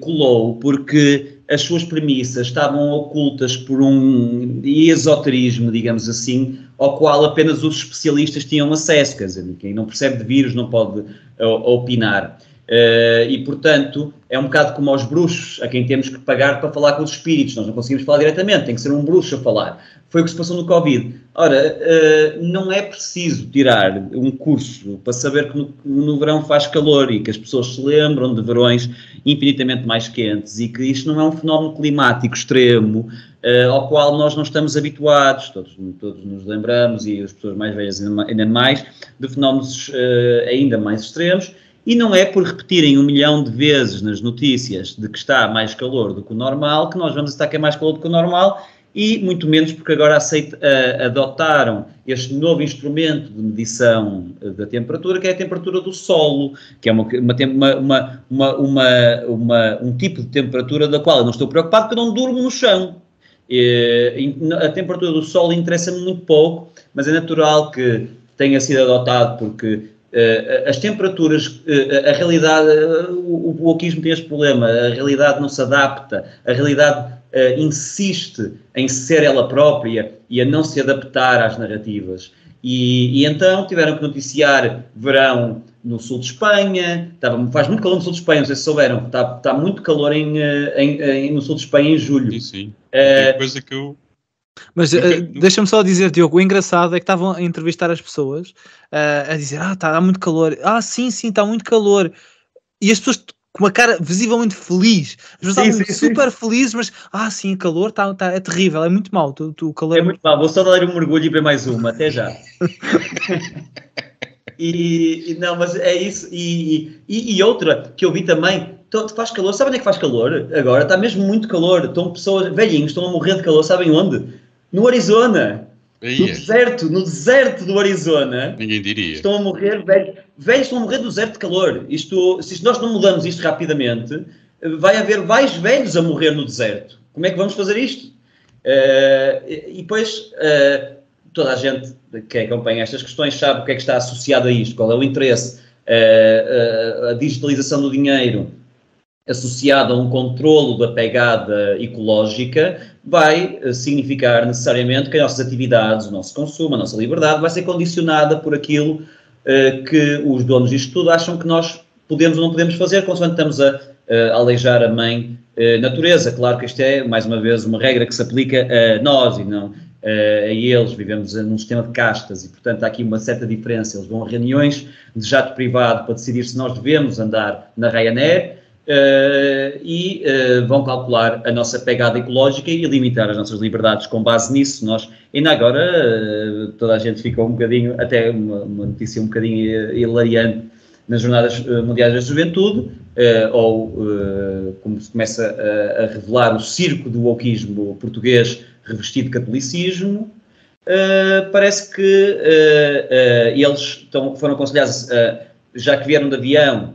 colou porque as suas premissas estavam ocultas por um esoterismo, digamos assim, ao qual apenas os especialistas tinham acesso, quer dizer, quem não percebe de vírus não pode eh, opinar. Uh, e, portanto, é um bocado como aos bruxos, a quem temos que pagar para falar com os espíritos. Nós não conseguimos falar diretamente, tem que ser um bruxo a falar foi o que se passou no Covid. Ora, eh, não é preciso tirar um curso para saber que no, verão faz calor e que as pessoas se lembram de verões infinitamente mais quentes e que isto não é um fenómeno climático extremo eh, ao qual nós não estamos habituados, todos, todos nos lembramos e as pessoas mais velhas ainda mais, de fenómenos eh, ainda mais extremos. E não é por repetirem um milhão de vezes nas notícias de que está mais calor do que o normal que nós vamos estar que é mais calor do que o normal e muito menos porque agora aceita, adotaram este novo instrumento de medição eh, da temperatura, que é a temperatura do solo, que é uma, uma, uma, uma um tipo de temperatura da qual eu não estou preocupado porque eu não durmo no chão. E, a temperatura do solo interessa-me muito pouco, mas é natural que tenha sido adotado porque Uh, as temperaturas, uh, a realidade, uh, o, o bloquismo tem este problema, a realidade não se adapta, a realidade uh, insiste em ser ela própria e a não se adaptar às narrativas. E, e então tiveram que noticiar verão no sul de Espanha, estava, faz muito calor no sul de Espanha, não sei se souberam, está, está muito calor em, eh, em, em, eh, no sul de Espanha em julho. Sim, sim. Uh, coisa que eu mas uh, deixa-me só dizer, Diogo, o engraçado é que estavam a entrevistar as pessoas uh, a dizer: Ah, está muito calor. Ah, sim, sim, está muito calor. E as pessoas com uma cara visivelmente feliz. As pessoas super sim. felizes, mas ah, sim, o calor tá, tá, é terrível, é muito mau. Tu, tu, o calor é, muito mau. Vou só dar um mergulho e ver mais uma, até já. [laughs] e, e, não, mas é isso. E, e, e outra que eu vi também. Então, faz calor, sabem onde é que faz calor? Agora está mesmo muito calor. Estão pessoas, velhinhos, estão a morrer de calor, sabem onde? No Arizona. No deserto, no deserto do Arizona. Ninguém diria. Estão a morrer, velhos, velhos estão a morrer do deserto de calor. Isto, se nós não mudamos isto rapidamente, vai haver mais velhos a morrer no deserto. Como é que vamos fazer isto? Uh, e depois, uh, toda a gente que acompanha estas questões sabe o que é que está associado a isto, qual é o interesse, uh, a digitalização do dinheiro, associado a um controlo da pegada ecológica, vai eh, significar necessariamente que as nossas atividades, o nosso consumo, a nossa liberdade vai ser condicionada por aquilo eh, que os donos disto tudo acham que nós podemos ou não podemos fazer, consoante estamos a aleijar a mãe eh, natureza. Claro que isto é, mais uma vez, uma regra que se aplica a nós e não a eles. Vivemos num sistema de castas e, portanto, há aqui uma certa diferença. Eles vão a reuniões de jato privado para decidir se nós devemos andar na Ryanair Uh, e uh, vão calcular a nossa pegada ecológica e limitar as nossas liberdades com base nisso. Nós, ainda agora, uh, toda a gente ficou um bocadinho, até uma, uma notícia um bocadinho hilariante nas Jornadas Mundiais da Juventude, ou como se começa a, a, revelar o circo do wokismo português revestido de catolicismo. parece que eles tão, foram aconselhados, já que vieram de avião,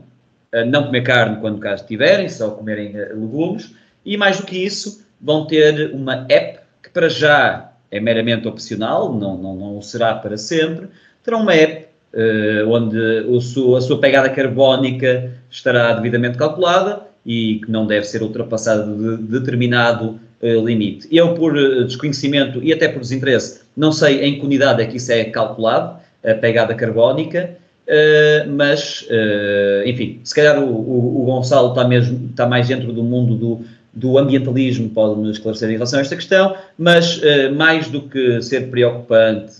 não comer carne quando caso tiverem, só comerem eh, legumes, e mais do que isso, vão ter uma app que para já é meramente opcional, não, não, não será para sempre, terão uma app uh, onde o su, a sua pegada carbónica estará devidamente calculada e que não deve ser ultrapassada de, determinado uh, limite. Eu, por desconhecimento e até por desinteresse, não sei em que unidade é que isso é calculado, a pegada carbónica, eh, mas, uh, enfim, se calhar o, o, o Gonçalo está, mesmo, está mais dentro do mundo do, do ambientalismo, pode-me esclarecer em relação a esta questão, mas uh, mais do que ser preocupante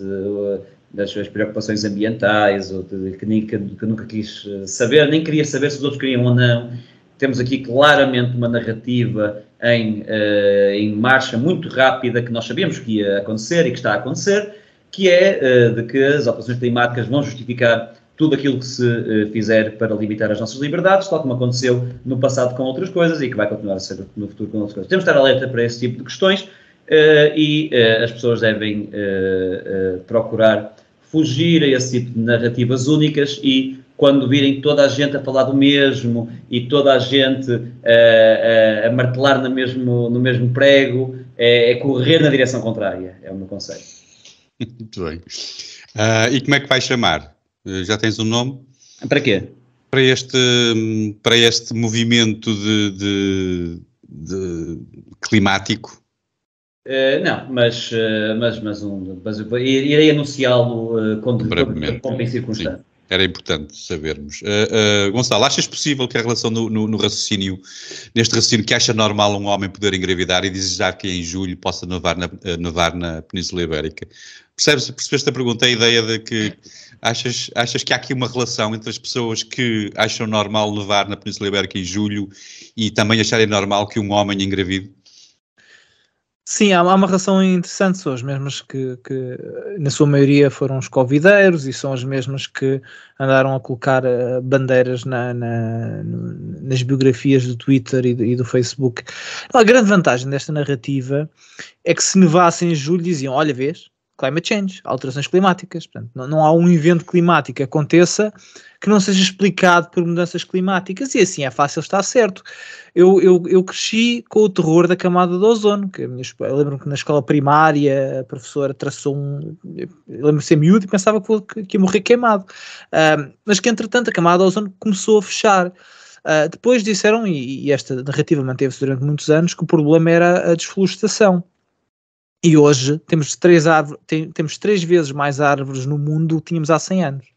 das suas preocupações ambientais, ou de, que, nem, que, que, nunca quis saber, nem queria saber se os outros queriam ou não, temos aqui claramente uma narrativa em, em marcha muito rápida que nós sabíamos que ia acontecer e que está a acontecer, que é de que as alterações climáticas vão justificar tudo aquilo que se eh, fizer para limitar as nossas liberdades, tal como aconteceu no passado com outras coisas e que vai continuar a ser no futuro com outras coisas. Temos de estar alerta para esse tipo de questões eh, e eh, as pessoas devem procurar fugir a esse tipo de narrativas únicas e quando virem toda a gente a falar do mesmo e toda a gente a, a, a martelar no mesmo, no mesmo prego, é, é, correr na direção contrária, é o meu conselho. [laughs] Muito bem. Uh, e como é que vai chamar? Eh, já tens um nome? Para quê? Para este, hum, para este movimento de, de, de climático? Uh, não, mas, eh, mas, mas, um, mas irei anunciá-lo uh, quando em circunstância. Era importante sabermos. Uh, Gonçalo, achas possível que a relação no, no, no, raciocínio, neste raciocínio que acha normal um homem poder engravidar e desejar que em julho possa nevar na, nevar na Península Ibérica? Percebes, percebeste a pergunta, a ideia de que Achas, achas que há aqui uma relação entre as pessoas que acham normal levar na Península Ibérica em julho e também acharem normal que um homem engravide? Sim, há, uma relação interessante, são as mesmas que, que, na sua maioria foram os covideiros e são as mesmas que andaram a colocar eh, bandeiras na, na, nas biografias do Twitter e do, e do, Facebook. A grande vantagem desta narrativa é que se nevasse em julho diziam, olha vês, climate change, alterações climáticas. Portanto, não, não, há um evento climático que aconteça que não seja explicado por mudanças climáticas, e assim é fácil estar certo. Eu, eu, eu cresci com o terror da camada do ozono, que lembro-me que na escola primária a professora traçou um. Lembro-me ser miúdo e pensava que, que ia morrer queimado. Uh, mas que, entretanto, a camada do ozono começou a fechar. Uh, depois disseram, e, e esta narrativa manteve-se durante muitos anos, que o problema era a desflorestação e hoje temos três, tem, temos três vezes mais árvores no mundo do que tínhamos há 100 anos.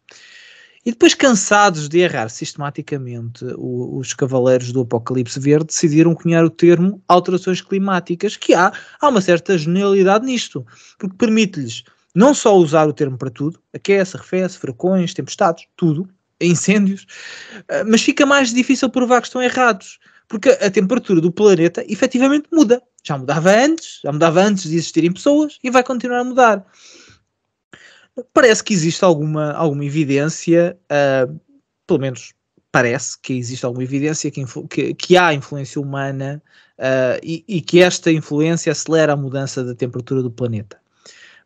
E depois, cansados de errar sistematicamente, o, os cavaleiros do Apocalipse Verde decidiram cunhar o termo alterações climáticas, que há, há uma certa genialidade nisto, porque permite-lhes não só usar o termo para tudo, aquece, arrefece, furacões, tempestades, tudo, incêndios, mas fica mais difícil provar que estão errados, porque a temperatura do planeta efetivamente muda. Já mudava antes, já mudava antes de existirem pessoas e vai continuar a mudar. Parece que existe alguma, alguma evidência, uh, pelo menos parece que existe alguma evidência que, que, que há influência humana uh, e, e, que esta influência acelera a mudança da temperatura do planeta.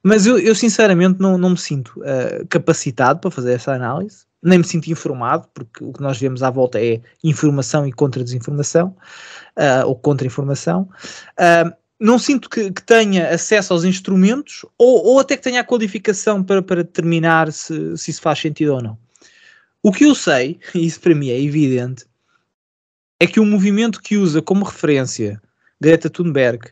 Mas eu, eu sinceramente não, não me sinto uh, capacitado para fazer essa análise nem me sinto informado, porque o que nós vemos à volta é informação e contra-desinformação, uh, ou contra-informação. Uh, não sinto que, que, tenha acesso aos instrumentos ou, ou, até que tenha a qualificação para, para determinar se, se isso faz sentido ou não. O que eu sei, e isso para mim é evidente, é que o um movimento que usa como referência Greta Thunberg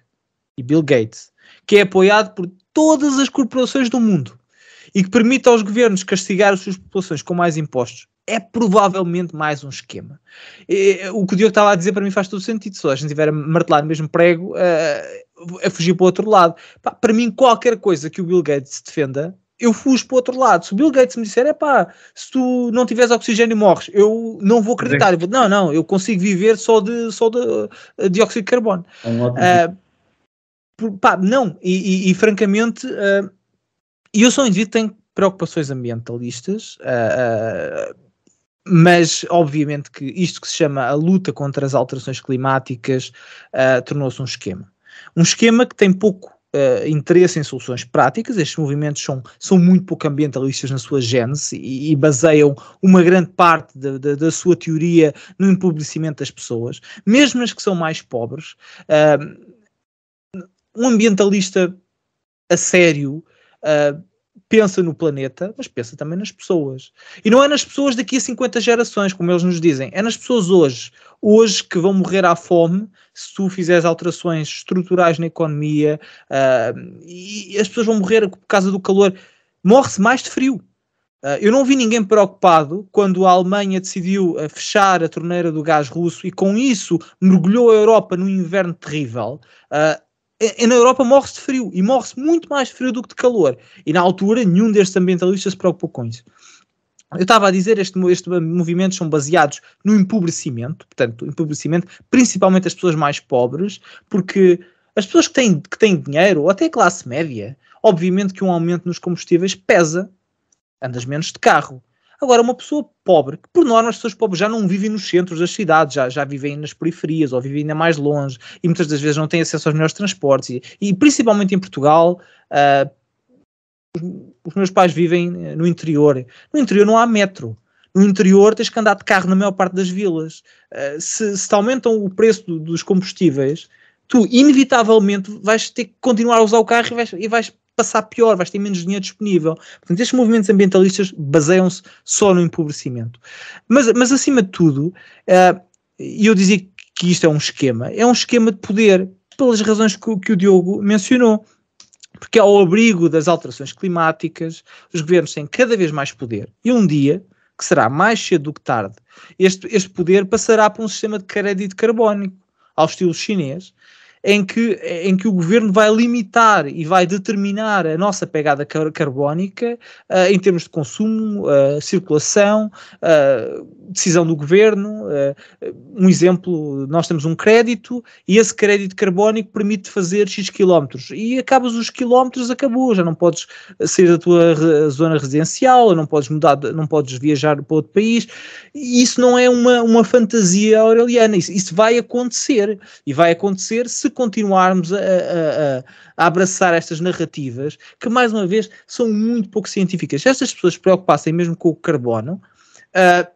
e Bill Gates, que é apoiado por todas as corporações do mundo, e que permita aos governos castigar as suas populações com mais impostos, é provavelmente mais um esquema. E, o que o Diogo estava a dizer para mim faz todo sentido. Se a gente tiver a martelar o mesmo prego, é a fugir para o outro lado. Pá, para mim, qualquer coisa que o Bill Gates defenda, eu fujo para o outro lado. Se o Bill Gates me disser, é pá, se tu não tiveres oxigênio morres, eu não vou acreditar. Eu vou, não, não, eu consigo viver só de, só de eh, dióxido de carbono. É um uh, pá, não, e, e, e francamente. Uh, e sou um Indivíduo tem preocupações ambientalistas, uh, uh, mas obviamente que isto que se chama a luta contra as alterações climáticas uh, tornou-se um esquema. Um esquema que tem pouco Uh, interesse em soluções práticas. Estes movimentos são, são muito pouco ambientalistas na sua gênese e, e baseiam uma grande parte de, de, da sua teoria no empobrecimento das pessoas, mesmo as que são mais pobres. Uh, um ambientalista a sério Uh, pensa no planeta, mas pensa também nas pessoas. E não é nas pessoas daqui a 50 gerações, como eles nos dizem, é nas pessoas hoje. Hoje que vão morrer à fome se tu fizeres alterações estruturais na economia uh, e as pessoas vão morrer por causa do calor. Morre-se mais de frio. Ah, eu não vi ninguém preocupado quando a Alemanha decidiu fechar a torneira do gás russo e com isso mergulhou a Europa num inverno terrível é, é, na Europa morre-se de frio e morre-se muito mais frio do que de calor. E na altura nenhum destes ambientalistas se preocupou com isso. Eu estava a dizer, estes este movimentos são baseados no empobrecimento, portanto, empobrecimento, principalmente as pessoas mais pobres, porque as pessoas que têm, que têm dinheiro, ou até classe média, obviamente que um aumento nos combustíveis pesa, andas menos de carro. Agora, uma pessoa pobre, que por norma as pessoas pobres já não vivem nos centros das cidades, já, já vivem nas periferias ou vivem ainda mais longe e muitas das vezes não têm acesso aos melhores transportes. E, e principalmente em Portugal, uh, os meus pais vivem eh, no interior. No interior não há metro. No interior tens que andar de carro na maior parte das vilas. Uh, se, se te aumentam o preço do, dos combustíveis, tu inevitavelmente vais ter que continuar a usar o carro e vais, e vais passar pior, vais ter menos dinheiro disponível. Portanto, estes movimentos ambientalistas baseiam-se só no empobrecimento. Mas, mas acima de tudo, uh, eu dizia que isto é um esquema, é um esquema de poder, pelas razões que, que o Diogo mencionou porque é ao abrigo das alterações climáticas, os governos têm cada vez mais poder. E um dia, que será mais cedo do que tarde, este, este poder passará para um sistema de crédito carbónico, ao estilo chinês, em que, em que o governo vai limitar e vai determinar a nossa pegada car carbónica uh, em termos de consumo, uh, circulação, uh, decisão do governo. um exemplo, nós temos um crédito e esse crédito carbónico permite fazer X quilómetros e acabas os quilómetros, acabou, já não podes sair da tua re zona residencial, não podes mudar, não podes viajar para outro país. E isso não é uma, uma fantasia aureliana, isso, isso vai acontecer e vai acontecer se continuarmos a, a, a, abraçar estas narrativas que, mais uma vez, são muito pouco científicas. Se estas pessoas se preocupassem mesmo com o carbono, uh,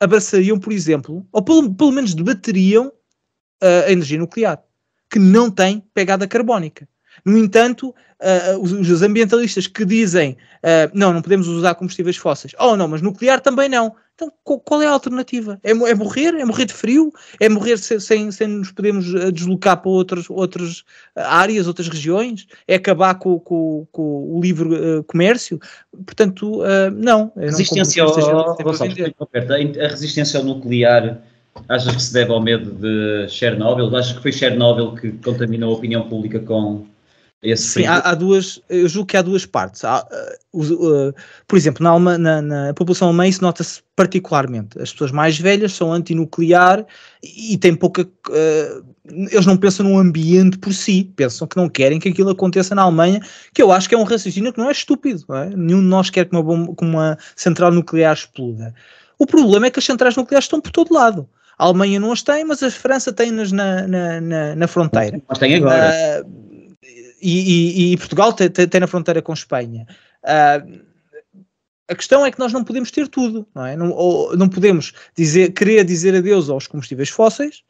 abraçariam, por exemplo, ou pelo, pelo menos debateriam uh, a energia nuclear, que não tem pegada carbónica. No entanto, uh, os, os, ambientalistas que dizem uh, não, não podemos usar combustíveis fósseis, oh não, mas nuclear também não. Então qual, qual é a alternativa? É, é, morrer? É morrer de frio? É morrer sem, sem, sem nos podermos deslocar para outras, outras áreas, outras regiões? É acabar com, com, com o livre uh, comércio? Portanto, não. Resistência não ao, a resistência ao nuclear achas que se deve ao medo de Chernobyl? Achas que foi Chernobyl que contaminou a opinião pública com esse... Há, há, duas, eu julgo que há duas partes. Há, uh, uh, por exemplo, na, Alma, na, na população alemã isso nota-se particularmente. As pessoas mais velhas são antinuclear e, e têm pouca. Uh, eles não pensam no ambiente por si, pensam que não querem que aquilo aconteça na Alemanha, que eu acho que é um raciocínio que não é estúpido. Não é? Nenhum de nós quer que uma, bomba, que uma central nuclear exploda. O problema é que as centrais nucleares estão por todo lado. A Alemanha não as tem, mas a França tem-nas na, na, na, na fronteira. Mas tem agora. Uh, e, e, Portugal tem, tem, na fronteira com Espanha. Uh, a questão é que nós não podemos ter tudo, não é? Não, não podemos dizer, querer dizer adeus aos combustíveis fósseis,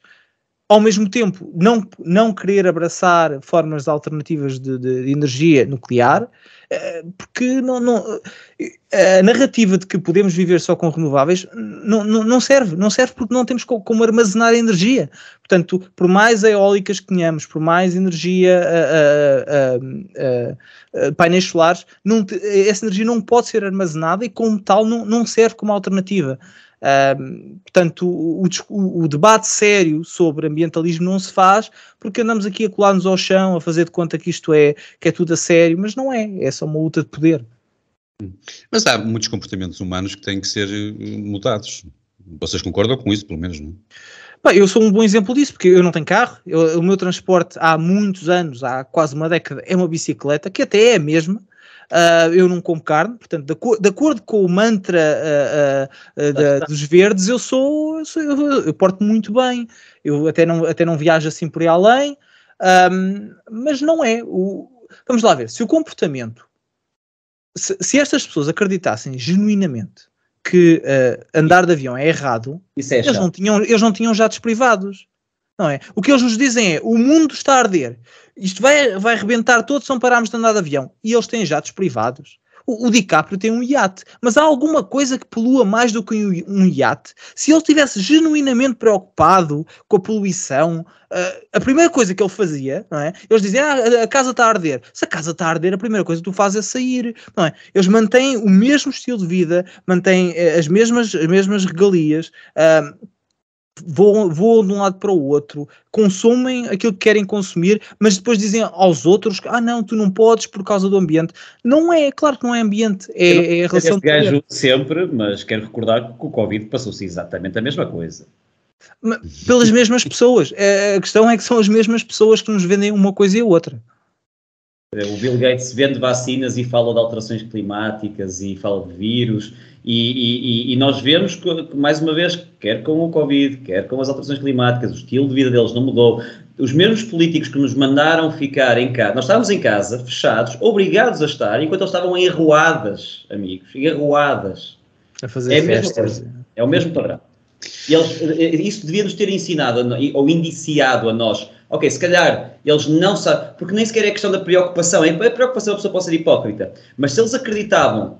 ao mesmo tempo não, não querer abraçar formas alternativas de, de energia nuclear, eh, porque não, não, eh, a narrativa de que podemos viver só com renováveis não, não, não serve, não serve porque não temos como armazenar energia. Portanto, por mais eólicas que tenhamos, por mais energia, a, a, a, painéis solares, não, essa energia não pode ser armazenada e, como tal, não, não serve como alternativa portanto, o, o, o, debate sério sobre ambientalismo não se faz porque andamos aqui a colar-nos ao chão, a fazer de conta que isto é, que é tudo a sério, mas não é, é só uma luta de poder. Hum. Mas há muitos comportamentos humanos que têm que ser eh, mudados. Vocês concordam com isso, pelo menos, não? É? Bem, eu sou um bom exemplo disso, porque eu não tenho carro, eu, o meu transporte há muitos anos, há quase uma década, é uma bicicleta, que até é a mesma, uh, eu não como carne, portanto, de, de acordo com o mantra uh, uh, dos verdes, eu sou, eu, sou, eu, eu porto muito bem, eu até não, até não viajo assim por aí além, um, mas não é. O, vamos lá ver, se o comportamento, se, se estas pessoas acreditassem genuinamente que andar de avião é errado, é eles, não tinham, eles não tinham jatos privados. Não é? O que eles nos dizem é: o mundo está a arder, isto vai, vai rebentar. todos se não pararmos de andar de avião. E eles têm jatos privados. O, o DiCaprio tem um iate, mas há alguma coisa que polua mais do que um iate? Se ele estivesse genuinamente preocupado com a poluição, ah, a primeira coisa que ele fazia, não é? Eles diziam, ah, a casa está a arder. Se a casa está a arder, a primeira coisa que tu fazes é sair, não é? Eles mantêm o mesmo estilo de vida, mantêm eh, as mesmas, as mesmas regalias. Uh, voam, voam de um lado para o outro, consomem aquilo que querem consumir, mas depois dizem aos outros que ah não, tu não podes por causa do ambiente. Não é, claro que não é ambiente, é, é a relação... Este gajo poder. sempre, mas quero recordar que o Covid passou-se exatamente a mesma coisa. pelas mesmas pessoas. É, a questão é que são as mesmas pessoas que nos vendem uma coisa e a outra. O Bill Gates vende vacinas e fala de alterações climáticas e fala de vírus e, e, e, nós vemos que, mais uma vez, quer com o Covid, quer com as alterações climáticas, o estilo de vida deles não mudou. Os mesmos políticos que nos mandaram ficar em casa, nós estávamos em casa, fechados, obrigados a estar, enquanto eles estavam em arruadas, amigos, em arruadas. A fazer é festas. é o mesmo padrão. E eles, eh, eh, isso devia nos ter ensinado ou indiciado a nós. Ok, se calhar eles não sabem, porque nem sequer é questão da preocupação, é a é preocupação a pessoa pode ser hipócrita, mas se eles acreditavam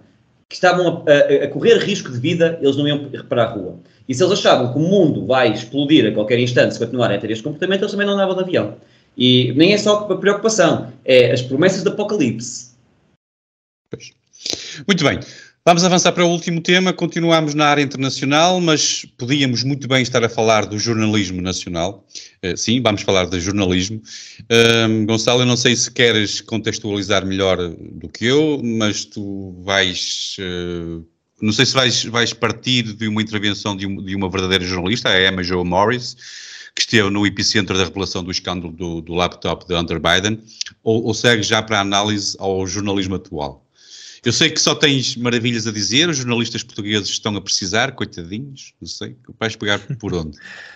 que estavam a, a, correr risco de vida, eles não iam para a rua. E se eles achavam que o mundo vai explodir a qualquer instante se continuarem a ter este comportamento, eles também não andavam de avião. E nem é só a preocupação, é as promessas do apocalipse. Pois. Muito bem. Vamos avançar para o último tema. Continuamos na área internacional, mas podíamos muito bem estar a falar do jornalismo nacional. Eh, sim, vamos falar de jornalismo. Gonçalo, eu não sei se queres contextualizar melhor do que eu, mas tu vais. Uh, não sei se vais, vais partir de uma intervenção de, um, de uma verdadeira jornalista, a Emma Jo Morris, que esteve no epicentro da revelação do escândalo do, do laptop de Hunter Biden, ou, ou segue já para a análise ao jornalismo atual? Eu sei que só tens maravilhas a dizer, os jornalistas portugueses estão a precisar, coitadinhos, não sei, vais pegar por onde. [laughs]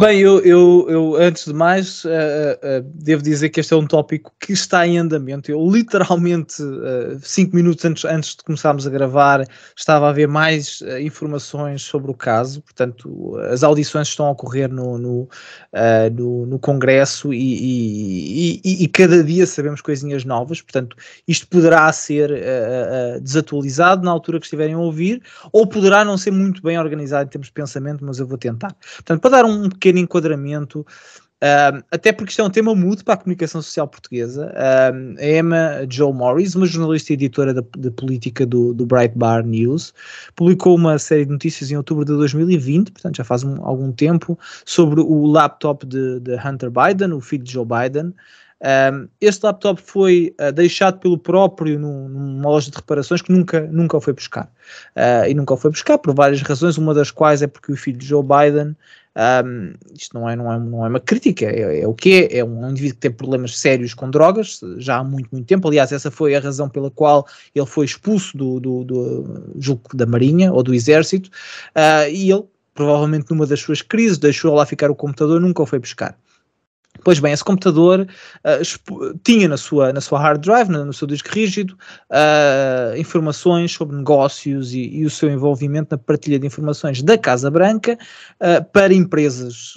Bem, eu, eu, eu, antes de mais uh, uh, devo dizer que este é um tópico que está em andamento. Eu literalmente uh, cinco minutos antes, antes de começarmos a gravar estava a ver mais uh, informações sobre o caso. Portanto, as audições estão a ocorrer no, no, no, no, Congresso e e, e, e, cada dia sabemos coisinhas novas. Portanto, isto poderá ser desatualizado na altura que estiverem a ouvir ou poderá não ser muito bem organizado em termos de pensamento, mas eu vou tentar. Portanto, para dar um um pequeno enquadramento. até porque isto é um tema mudo para a comunicação social portuguesa. a Emma Joe Morris, uma jornalista e editora da, de política do, do Breitbart News, publicou uma série de notícias em outubro de 2020, portanto já faz um, algum tempo, sobre o laptop de, de, Hunter Biden, o filho de Joe Biden. este laptop foi uh, deixado pelo próprio num, numa loja de reparações que nunca, nunca o foi buscar. Uh, e nunca o foi buscar por várias razões, uma das quais é porque o filho de Joe Biden um, isto não é, não, é, não é uma crítica, é, é o que é. É um indivíduo que tem problemas sérios com drogas já há muito, muito tempo. Aliás, essa foi a razão pela qual ele foi expulso do, do, do julgo da Marinha ou do Exército. Uh, e ele, provavelmente numa das suas crises, deixou lá ficar o computador, nunca o foi buscar. Pois bem, esse computador uh, tinha na sua, na sua hard drive, no, no seu disco rígido, uh, informações sobre negócios e, e, o seu envolvimento na partilha de informações da Casa Branca uh, para empresas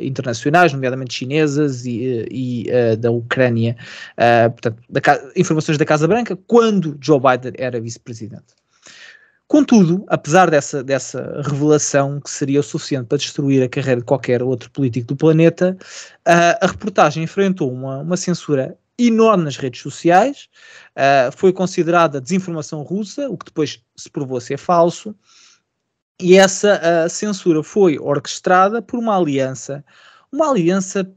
internacionais, nomeadamente chinesas e, e da Ucrânia. portanto, da, informações da Casa Branca quando Joe Biden era vice-presidente. Contudo, apesar dessa, dessa revelação que seria o suficiente para destruir a carreira de qualquer outro político do planeta, a reportagem enfrentou uma, uma censura enorme nas redes sociais, foi considerada desinformação russa, o que depois se provou ser falso, e essa censura foi orquestrada por uma aliança, uma aliança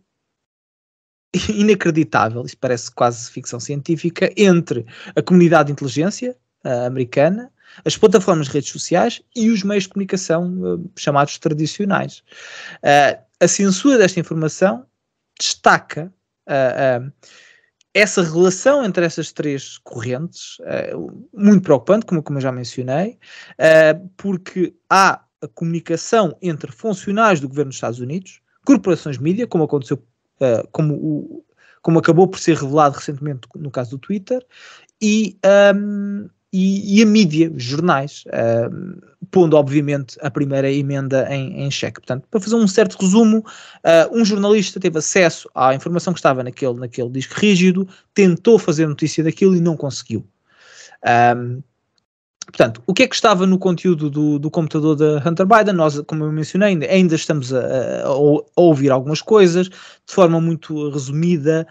inacreditável, isso parece quase ficção científica, entre a comunidade de inteligência americana, as plataformas de redes sociais e os meios de comunicação uh, chamados tradicionais. Uh, a censura desta informação destaca uh, essa relação entre essas três correntes, muito preocupante, como, como eu já mencionei, porque há a comunicação entre funcionários do governo dos Estados Unidos, corporações de mídia, como aconteceu, como o como acabou por ser revelado recentemente no caso do Twitter, e um, ehm, e, e a mídia, os jornais, uh, pondo obviamente a primeira emenda em, em xeque. Portanto, para fazer um certo resumo, uh, um jornalista teve acesso à informação que estava naquele, naquele disco rígido, tentou fazer notícia daquilo e não conseguiu. Um, Portanto, o que é que estava no conteúdo do, do computador da Hunter Biden? Nós, como eu mencionei, ainda, ainda estamos a, a, a, ouvir algumas coisas, de forma muito resumida,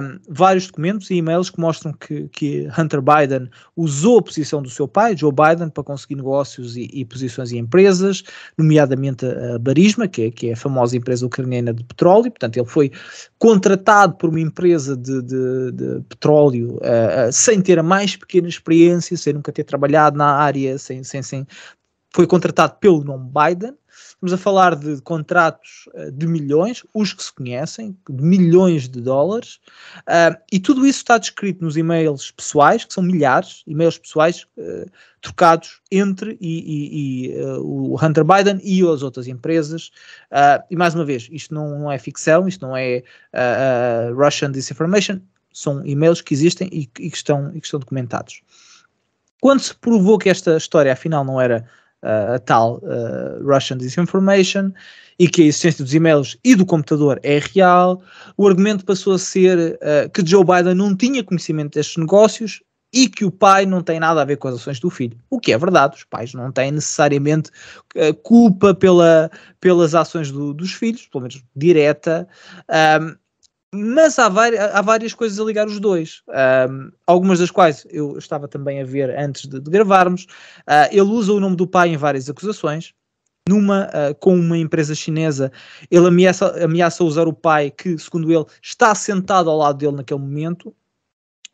um, vários documentos e e-mails que mostram que, que, Hunter Biden usou a posição do seu pai, Joe Biden, para conseguir negócios e, e posições em empresas, nomeadamente a Barisma, que é, que é a famosa empresa ucraniana de petróleo. Portanto, ele foi contratado por uma empresa de, de, de petróleo uh, uh, sem ter a mais pequena experiência, sem nunca ter trabalhado na área sem, sem, sem, foi contratado pelo nome Biden. Estamos a falar de contratos eh, de milhões, os que se conhecem, de milhões de dólares, uh, e tudo isso está descrito nos e-mails pessoais, que são milhares, e-mails pessoais uh, trocados entre e, e, e uh, o Hunter Biden e as outras empresas. Ah, e mais uma vez, isto não, não é ficção, isto não é ah, Russian disinformation, são e-mails que existem e, e que, estão, que estão documentados. Quando se provou que esta história afinal não era uh, a tal uh, Russian disinformation e que a existência dos e-mails e do computador é real, o argumento passou a ser uh, que Joe Biden não tinha conhecimento destes negócios e que o pai não tem nada a ver com as ações do filho. O que é verdade, os pais não têm necessariamente culpa pela, pelas ações do, dos filhos, pelo menos direta. Mas há, vai, há várias coisas a ligar os dois, um, algumas das quais eu estava também a ver antes de, de gravarmos. Uh, ele usa o nome do pai em várias acusações. Numa, uh, com uma empresa chinesa, ele ameaça, ameaça usar o pai, que, segundo ele, está sentado ao lado dele naquele momento,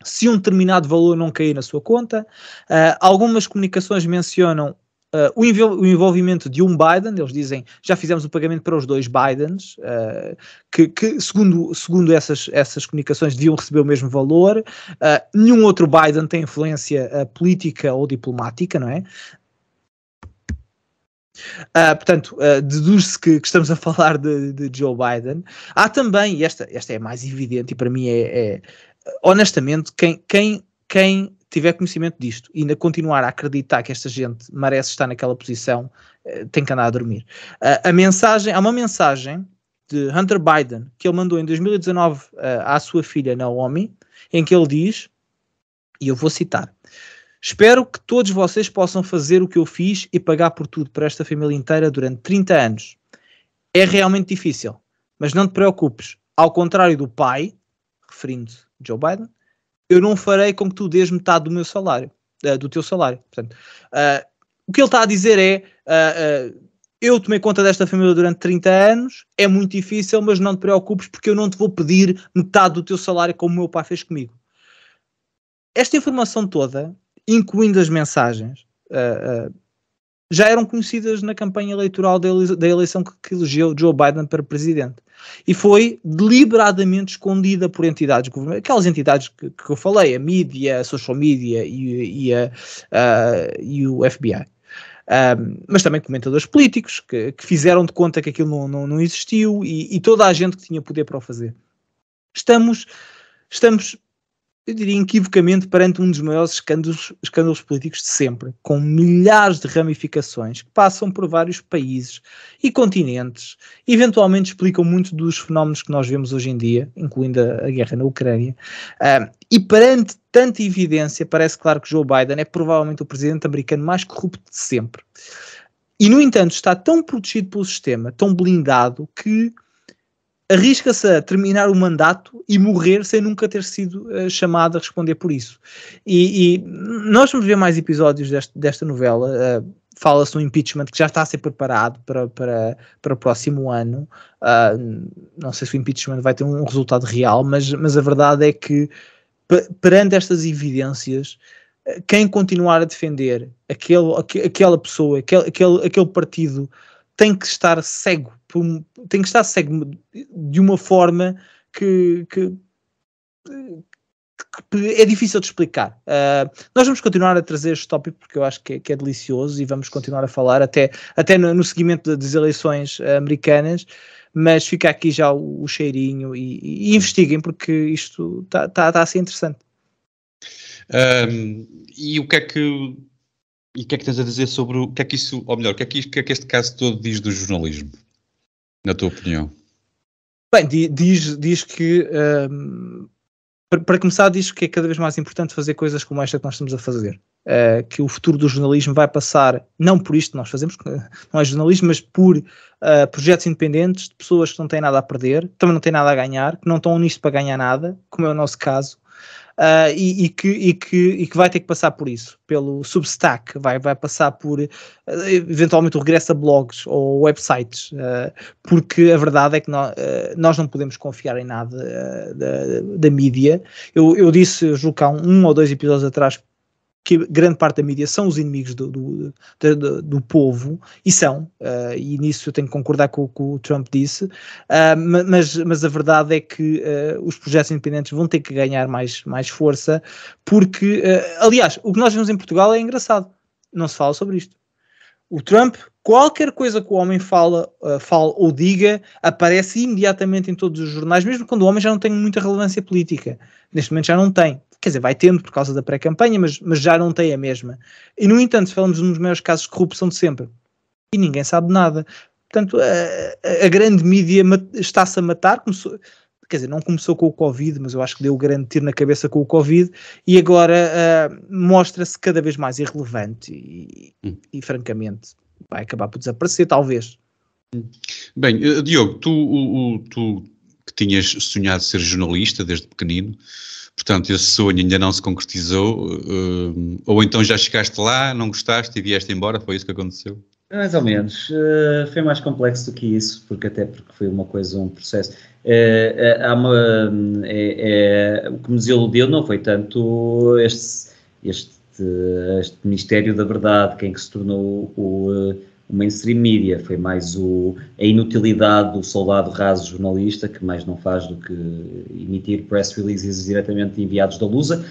se um determinado valor não cair na sua conta. Uh, algumas comunicações mencionam Uh, o, o, envolvimento de um Biden, eles dizem, já fizemos o pagamento para os dois Bidens, uh, que, que, segundo, segundo essas, essas comunicações deviam receber o mesmo valor, uh, nenhum outro Biden tem influência política ou diplomática, não é? Uh, portanto, uh, deduz-se que, que, estamos a falar de, de, Joe Biden. Há também, e esta, esta é mais evidente, e para mim é, é honestamente, quem, quem, quem tiver conhecimento disto e ainda continuar a acreditar que esta gente merece estar naquela posição, eh, tem que andar a dormir. Eh, a mensagem, há uma mensagem de Hunter Biden que ele mandou em 2019 eh, à sua filha Naomi, em que ele diz, e eu vou citar: Espero que todos vocês possam fazer o que eu fiz e pagar por tudo para esta família inteira durante 30 anos. É realmente difícil, mas não te preocupes. Ao contrário do pai, referindo Joe Biden, eu não farei com que tu dês metade do meu salário, eh, do teu salário. Portanto, uh, o que ele está a dizer é: uh, uh, eu tomei conta desta família durante 30 anos, é muito difícil, mas não te preocupes porque eu não te vou pedir metade do teu salário como o meu pai fez comigo. Esta informação toda, incluindo as mensagens, já eram conhecidas na campanha eleitoral da, eleição que, que elegeu Joe Biden para presidente. E foi deliberadamente escondida por entidades governamentais, aquelas entidades que, que eu falei, a mídia, a social media e, e, a, a, e o FBI. Um, mas também comentadores políticos que, que, fizeram de conta que aquilo não, não, não existiu e, e, toda a gente que tinha poder para o fazer. Estamos, estamos eu diria inequivocamente, perante um dos maiores escândalos, escândalos políticos de sempre, com milhares de ramificações que passam por vários países e continentes, eventualmente explicam muito dos fenómenos que nós vemos hoje em dia, incluindo a, a guerra na Ucrânia. Uh, e perante tanta evidência, parece claro que Joe Biden é provavelmente o presidente americano mais corrupto de sempre. E, no entanto, está tão protegido pelo sistema, tão blindado, que arrisca-se a terminar o mandato e morrer sem nunca ter sido uh, chamado a responder por isso. E, e, nós vamos ver mais episódios deste, desta novela. Uh, Fala-se no impeachment que já está a ser preparado para, para, para o próximo ano. Uh, não sei se o impeachment vai ter um resultado real, mas, mas a verdade é que, perante estas evidências, quem continuar a defender aquele, aquela pessoa, aquele, aquele, aquele partido tem que estar cego, tem que estar cego de uma forma que, que, é difícil de explicar. Uh, nós vamos continuar a trazer este tópico porque eu acho que é, que é delicioso e vamos continuar a falar até, até no, no seguimento das eleições americanas mas fica aqui já o, cheirinho e, e investiguem porque isto está tá, tá a ser interessante. Um, e o que é que e o que é que tens a dizer sobre o que é que isso, ou melhor, o que é que, que, é que este caso todo diz do jornalismo, na tua opinião? Bem, diz, diz que um, para, para começar diz que é cada vez mais importante fazer coisas como esta que nós estamos a fazer. Uh, que o futuro do jornalismo vai passar não por isto que nós fazemos, não é jornalismo, mas por uh, projetos independentes de pessoas que não têm nada a perder, também não têm nada a ganhar, que não estão nisto para ganhar nada, como é o nosso caso, uh, e, e, que, e, que, e que vai ter que passar por isso, pelo Substack, vai, vai passar por uh, eventualmente o regresso a blogs ou websites, uh, porque a verdade é que nós, nós não podemos confiar em nada da, da mídia. Eu, eu disse, julgo que há um, um ou dois episódios atrás que grande parte da mídia são os inimigos do, do, do, do povo, e são, uh, e nisso eu tenho que concordar com o que o Trump disse, uh, mas, mas a verdade é que uh, os projetos independentes vão ter que ganhar mais, mais força, porque, aliás, o que nós vemos em Portugal é engraçado, não se fala sobre isto. O Trump, qualquer coisa que o homem fala, uh, eh, fala ou diga, aparece imediatamente em todos os jornais, mesmo quando o homem já não tem muita relevância política. Neste momento já não tem. Quer dizer, vai tendo por causa da pré-campanha, mas, mas já não tem a mesma. E, no entanto, falamos de um dos maiores casos de corrupção de sempre. E ninguém sabe nada. Portanto, a, a grande mídia está-se a matar, começou, quer dizer, não começou com o Covid, mas eu acho que deu o grande tiro na cabeça com o Covid e agora uh, mostra-se cada vez mais irrelevante e, hum. e, e, francamente vai acabar por desaparecer, talvez. Bem, eh, Diogo, tu, o, o, tu que tinhas sonhado ser jornalista desde pequenino, portanto, esse sonho ainda não se concretizou, uh, ou então já chegaste lá, não gostaste e vieste embora, foi isso que aconteceu? Mais ou menos. Uh, foi mais complexo do que isso, porque até porque foi uma coisa, um processo. Uh, uh, uma, é, o que me desiludiu não foi tanto este, este, este Ministério da Verdade, quem que se tornou o, o mainstream media, foi mais o, a inutilidade do soldado raso jornalista, que mais não faz do que emitir press releases diretamente enviados da Lusa.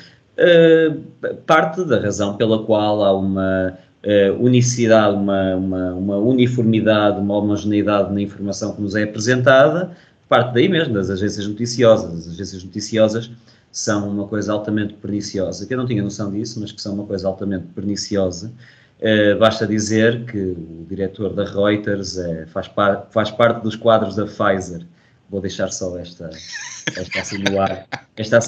parte da razão pela qual há uma uh, unicidade, uma, uma, uma, uniformidade, uma homogeneidade na informação que nos é apresentada, parte daí mesmo, das agências noticiosas. As agências noticiosas são uma coisa altamente perniciosa, que eu não tinha noção disso, mas que são uma coisa altamente perniciosa. Uh, basta dizer que o diretor da Reuters é, faz, par, faz parte dos quadros da Pfizer. Vou deixar só esta, esta, assinuar, esta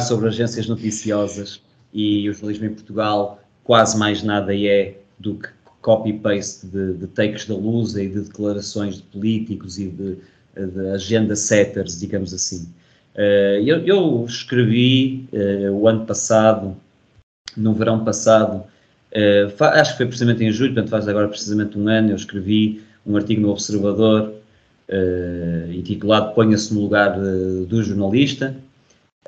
sobre agências noticiosas e o jornalismo em Portugal quase mais nada é do que copy-paste de, de takes da Lusa e de declarações de políticos e de, de agenda setters, digamos assim. Eh, eu, eu escrevi eh, o ano passado, no verão passado, eh, acho que foi precisamente em julho, portanto faz agora precisamente um ano, eu escrevi um artigo no Observador intitulado Ponha-se no lugar do jornalista,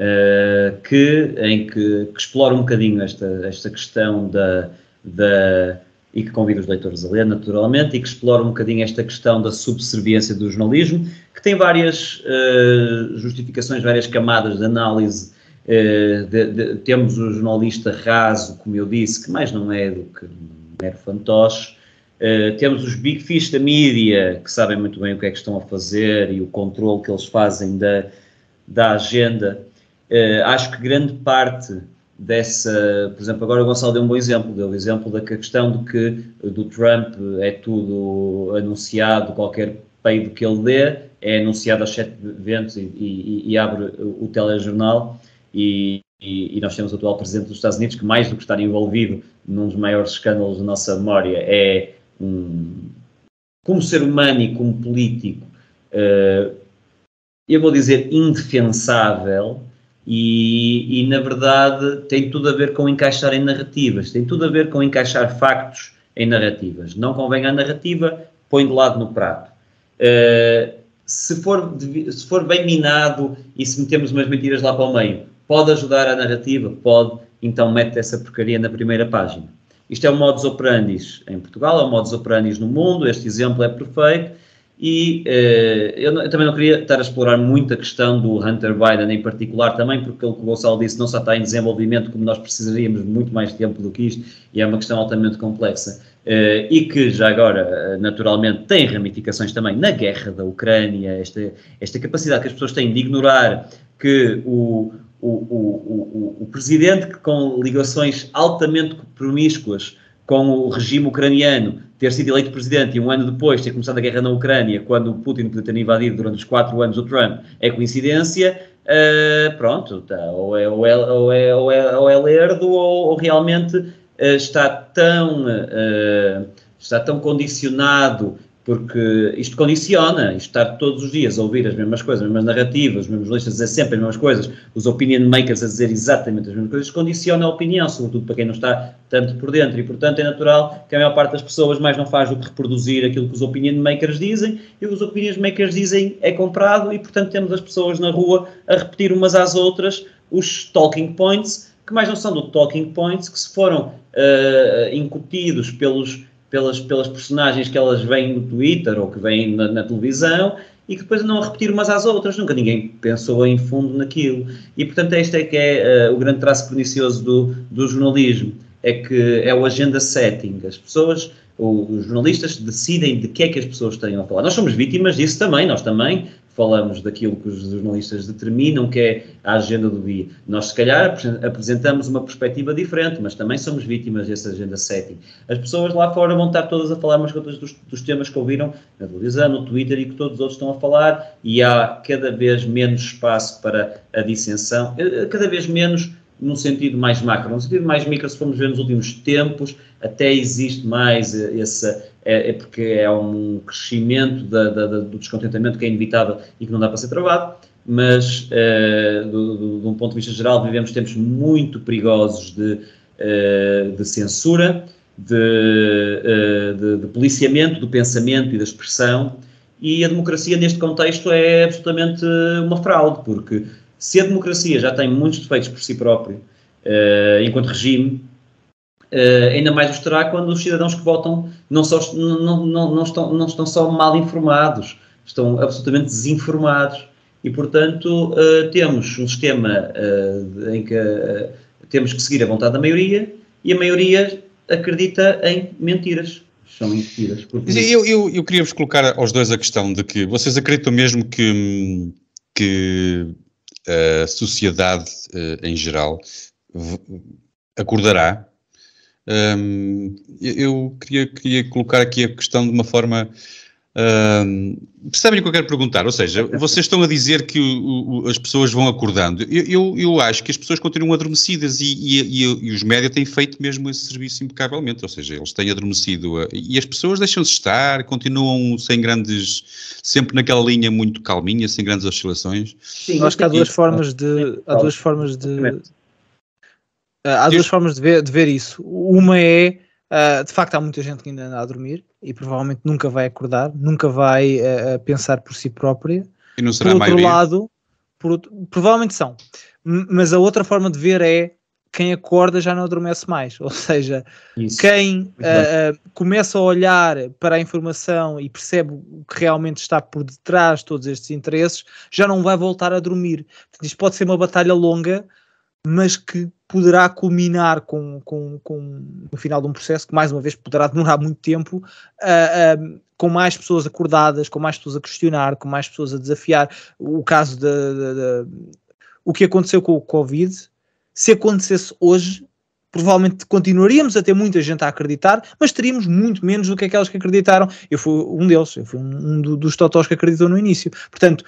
uh, que, em que, que, explora um bocadinho esta, esta questão da, da. e que convido os leitores a ler, naturalmente, e que explora um bocadinho esta questão da subserviência do jornalismo, que tem várias uh, justificações, várias camadas de análise. Uh, de, de, temos o jornalista raso, como eu disse, que mais não é do que um mero fantoche, Uh, temos os big fish da mídia, que sabem muito bem o que é que estão a fazer e o controle que eles fazem da, da agenda. Uh, acho que grande parte dessa, por exemplo, agora o Gonçalo deu um bom exemplo, deu o exemplo da questão de que do Trump é tudo anunciado, qualquer peido que ele dê é anunciado aos sete ventos e, e, e abre o telejornal e, e, nós temos o atual presidente dos Estados Unidos que mais do que estar envolvido num dos maiores escândalos da nossa memória é um, como ser humano e como político, uh, eu vou dizer indefensável, e, e, na verdade tem tudo a ver com encaixar em narrativas, tem tudo a ver com encaixar factos em narrativas. Não convém à narrativa, põe de lado no prato. Uh, se, for, se for bem minado e se metemos umas mentiras lá para o meio, pode ajudar a narrativa? Pode, então mete essa porcaria na primeira página. Isto é o modus operandi em Portugal, é o modus operandi no mundo, este exemplo é perfeito e eh, eu, eu, também não queria estar a explorar muito a questão do Hunter Biden em particular, também porque o que o Gonçalo disse não só está em desenvolvimento, como nós precisaríamos muito mais tempo do que isto, e é uma questão altamente complexa. Eh, e que já agora, eh, naturalmente, tem ramificações também na guerra da Ucrânia, esta, esta capacidade que as pessoas têm de ignorar que o, o, o, o, o presidente, que com ligações altamente promíscuas com o regime ucraniano, ter sido eleito presidente e um ano depois ter começado a guerra na Ucrânia, quando o Putin podia ter invadido durante os quatro anos o Trump, é coincidência, uh, pronto, tá, ou, é, ou, é, ou, é, ou, é, ou é lerdo ou, ou realmente uh, está tão. Uh, está tão condicionado porque isto condiciona, isto estar todos os dias a ouvir as mesmas coisas, as mesmas narrativas, os mesmos listas a dizer sempre as mesmas coisas, os opinion makers a dizer exatamente as mesmas coisas, condiciona a opinião, sobretudo para quem não está tanto por dentro, e portanto é natural que a maior parte das pessoas mais não faz do que reproduzir aquilo que os opinion makers dizem, e o que os opinion makers dizem é comprado, e portanto temos as pessoas na rua a repetir umas às outras os talking points, que mais não são do talking points, que se foram uh, eh, incutidos pelos pelas, pelas personagens que elas veem no Twitter ou que veem na, na televisão e que depois andam a repetir umas às outras. Nunca ninguém pensou em fundo naquilo. E, portanto, este é que é uh, o grande traço pernicioso do, do jornalismo é que é o agenda setting. As pessoas, os jornalistas decidem de que é que as pessoas têm a falar. Nós somos vítimas disso também, nós também falamos daquilo que os jornalistas determinam que é a agenda do dia. Nós, se calhar, apresentamos uma perspectiva diferente, mas também somos vítimas dessa agenda setting. As pessoas lá fora vão estar todas a falar umas coisas dos, dos temas que ouviram na televisão, no Twitter e que todos os outros estão a falar, e há cada vez menos espaço para a dissensão, eh, cada vez menos num sentido mais macro. Num sentido mais micro, se formos ver nos últimos tempos, até existe mais eh, essa, É, é porque é um crescimento da, da, do descontentamento que é inevitável e que não dá para ser travado, mas, é, do, do, de um ponto de vista geral, vivemos tempos muito perigosos de, eh, de censura, de, de, de policiamento do pensamento e da expressão. E a democracia, neste contexto, é absolutamente uma fraude, porque se a democracia já tem muitos defeitos por si próprio, uh, enquanto regime, uh, ainda mais os terá quando os cidadãos que votam não, só, não, não, não, estão, não estão só mal informados, estão absolutamente desinformados. E, portanto, uh, temos um sistema em que temos que seguir a vontade da maioria e a maioria acredita em mentiras são mentiras. Porque... Eu, eu, eu queria-vos colocar aos dois a questão de que vocês acreditam mesmo que, que a sociedade eh, em geral acordará. eu queria, queria colocar aqui a questão de uma forma Uh, percebem o que eu quero perguntar? Ou seja, [laughs] vocês estão a dizer que o, o, as pessoas vão acordando. Eu, eu, eu, acho que as pessoas continuam adormecidas e, e, e, e os média têm feito mesmo esse serviço impecavelmente. Ou seja, eles têm adormecido a, e as pessoas deixam-se estar, continuam sem grandes. sempre naquela linha muito calminha, sem grandes oscilações. Sim, acho que há duas formas de. Há duas formas de. Há duas formas de ver, de ver isso. Uma é, ah, de facto, há muita gente que ainda anda a dormir e provavelmente nunca vai acordar, nunca vai uh, pensar por si própria. E não será por outro lado, por outro, provavelmente são, mas a outra forma de ver é quem acorda já não adormece mais, [laughs] ou seja, Isso. quem uh, começa a olhar para a informação e percebe o que realmente está por detrás de todos estes interesses, já não vai voltar a dormir. Isto pode ser uma batalha longa, mas que poderá culminar com, com, com final de um processo que, mais uma vez, poderá demorar muito tempo, uh, uh, com mais pessoas acordadas, com mais pessoas a questionar, com mais pessoas a desafiar. O caso de, de, de o que aconteceu com o Covid, se acontecesse hoje, provavelmente continuaríamos a ter muita gente a acreditar, mas teríamos muito menos do que aquelas que acreditaram. Eu fui um deles, eu fui um, um dos totós que acreditou no início. Portanto,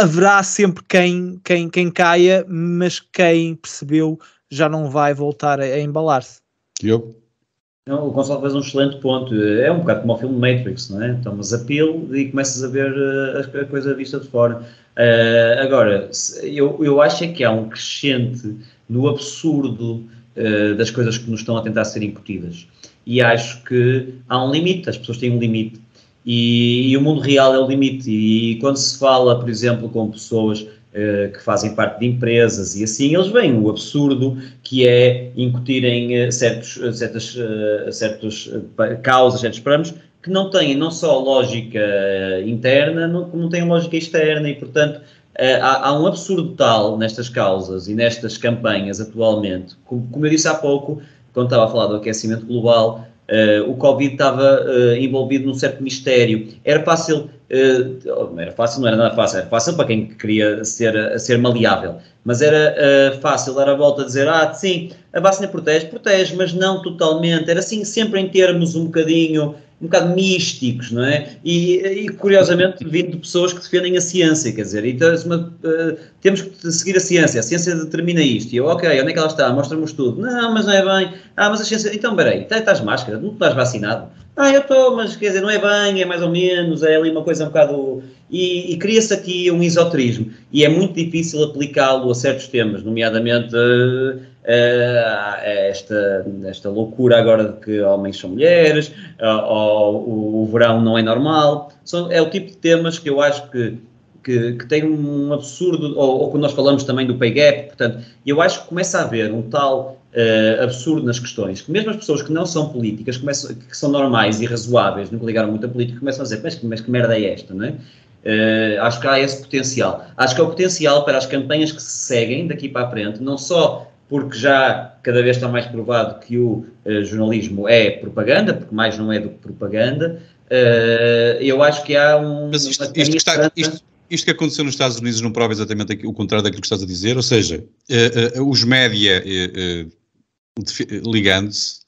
haverá sempre quem, quem, quem caia, mas quem percebeu já não vai voltar a, a embalar-se. Eu. Não, o Gonçalo fez um excelente ponto. É um bocado como o filme Matrix, não é? Tomas a pílula e começas a ver eh, a, a coisa vista de fora. Uh, agora, eu, eu acho é que há um crescente no absurdo uh, das coisas que nos estão a tentar ser incutidas. E acho que há um limite, as pessoas têm um limite e, e, o mundo real é o limite. E quando se fala, por exemplo, com pessoas uh, que fazem parte de empresas e assim, eles veem o absurdo que é incutirem uh, certos, uh, certas certos, causas, certos planos que não têm não só lógica interna, não, como não têm lógica externa e, portanto, há, há, um absurdo tal nestas causas e nestas campanhas atualmente. Como, como eu disse há pouco, quando estava a falar do aquecimento global, Uh, o Covid estava uh, envolvido num certo mistério. Era fácil, uh, era fácil, não era nada fácil, era fácil para quem queria ser, ser maleável, mas era fácil dar a volta a dizer: ah, sim, a vacina protege, protege, mas não totalmente. Era assim, sempre em termos um bocadinho um bocado místicos, não é? E, e, curiosamente vindo de pessoas que defendem a ciência, quer dizer, então, uh, temos que seguir a ciência, a ciência determina isto, e eu, ok, onde é que ela está? Mostra-me tudo. Não, mas não é bem. Ah, mas a ciência, então peraí, tá, estás máscara, não estás vacinado? Ah, eu estou, mas quer dizer, não é bem, é mais ou menos, é ali uma coisa um bocado. E, e cria-se aqui um esoterismo, e é muito difícil aplicá-lo a certos temas, nomeadamente. Uh, ah, é esta, esta loucura agora de que homens são mulheres, ah, ou o verão não é normal. São, é o tipo de temas que eu acho que que, que, tem um absurdo, ou, ou, quando nós falamos também do pay gap, portanto, eu acho que começa a haver um tal uh, absurdo nas questões, que mesmo as pessoas que não são políticas, começam, que são normais e razoáveis, nunca ligaram muito a política, começam a dizer, mas, mas que merda é esta, não é? Uh, acho que há esse potencial. Acho que há é o potencial para as campanhas que se seguem daqui para a frente, não só porque já cada vez está mais provado que o uh, jornalismo é propaganda, porque mais não é do que propaganda. Uh, eu acho que há um. Mas isto, isto que está, isto, isto, que aconteceu nos Estados Unidos não prova exatamente o contrário daquilo que estás a dizer, ou seja, uh, os média ligando-se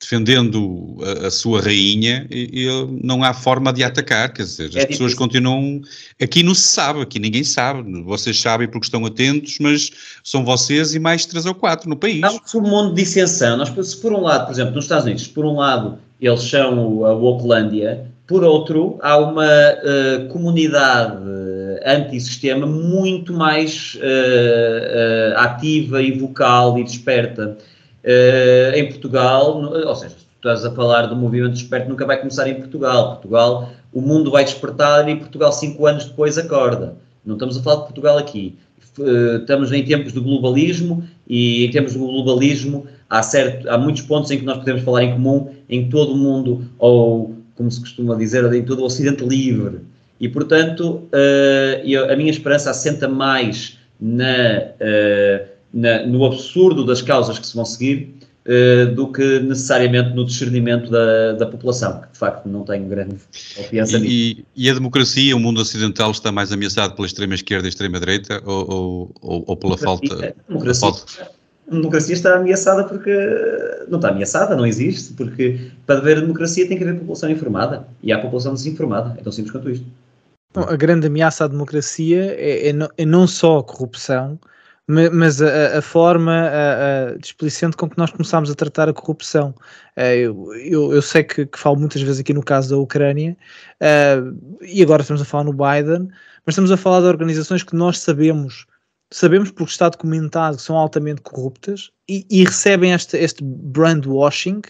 defendendo a, a, sua rainha, e, e, não há forma de atacar, quer dizer, as é pessoas continuam. Aqui não se sabe, aqui ninguém sabe. Vocês sabem porque estão atentos, mas são vocês e mais três ou quatro no país. Há um mundo de dissensão. Nós, se por um lado, por exemplo, nos Estados Unidos, por um lado eles são a Oaklandia, por outro, há uma uh, comunidade eh, antissistema muito mais uh, uh, ativa e vocal e desperta uh, em Portugal, ou seja, se tu estás a falar do movimento desperto, nunca vai começar em Portugal. Portugal, o mundo vai despertar e Portugal cinco anos depois acorda. Não estamos a falar de Portugal aqui. Eh, estamos em tempos do globalismo e em tempos de globalismo há, certo, há muitos pontos em que nós podemos falar em comum em todo o mundo, ou como se costuma dizer, em todo o Ocidente livre. E, portanto, uh, eh, eu, a minha esperança assenta mais na, uh, na, no absurdo das causas que se vão seguir uh, do que necessariamente no discernimento da, da, população, que de facto não tenho grande confiança e, nisso. E, e, a democracia, o mundo ocidental está mais ameaçado pela extrema-esquerda e extrema-direita ou, ou, ou, pela falta... Democracia, A democracia está ameaçada porque não está ameaçada, não existe, porque para haver democracia tem que haver população informada e há população desinformada, é tão simples quanto isto. a grande ameaça à democracia é, é, não, é não só a corrupção, mas a, a forma a, a displicente com que nós começámos a tratar a corrupção. Eh, eu, eu, eu sei que, que, falo muitas vezes aqui no caso da Ucrânia, eh, e agora estamos a falar no Biden, mas estamos a falar de organizações que nós sabemos, sabemos porque está documentado que são altamente corruptas e, e recebem este, este brand washing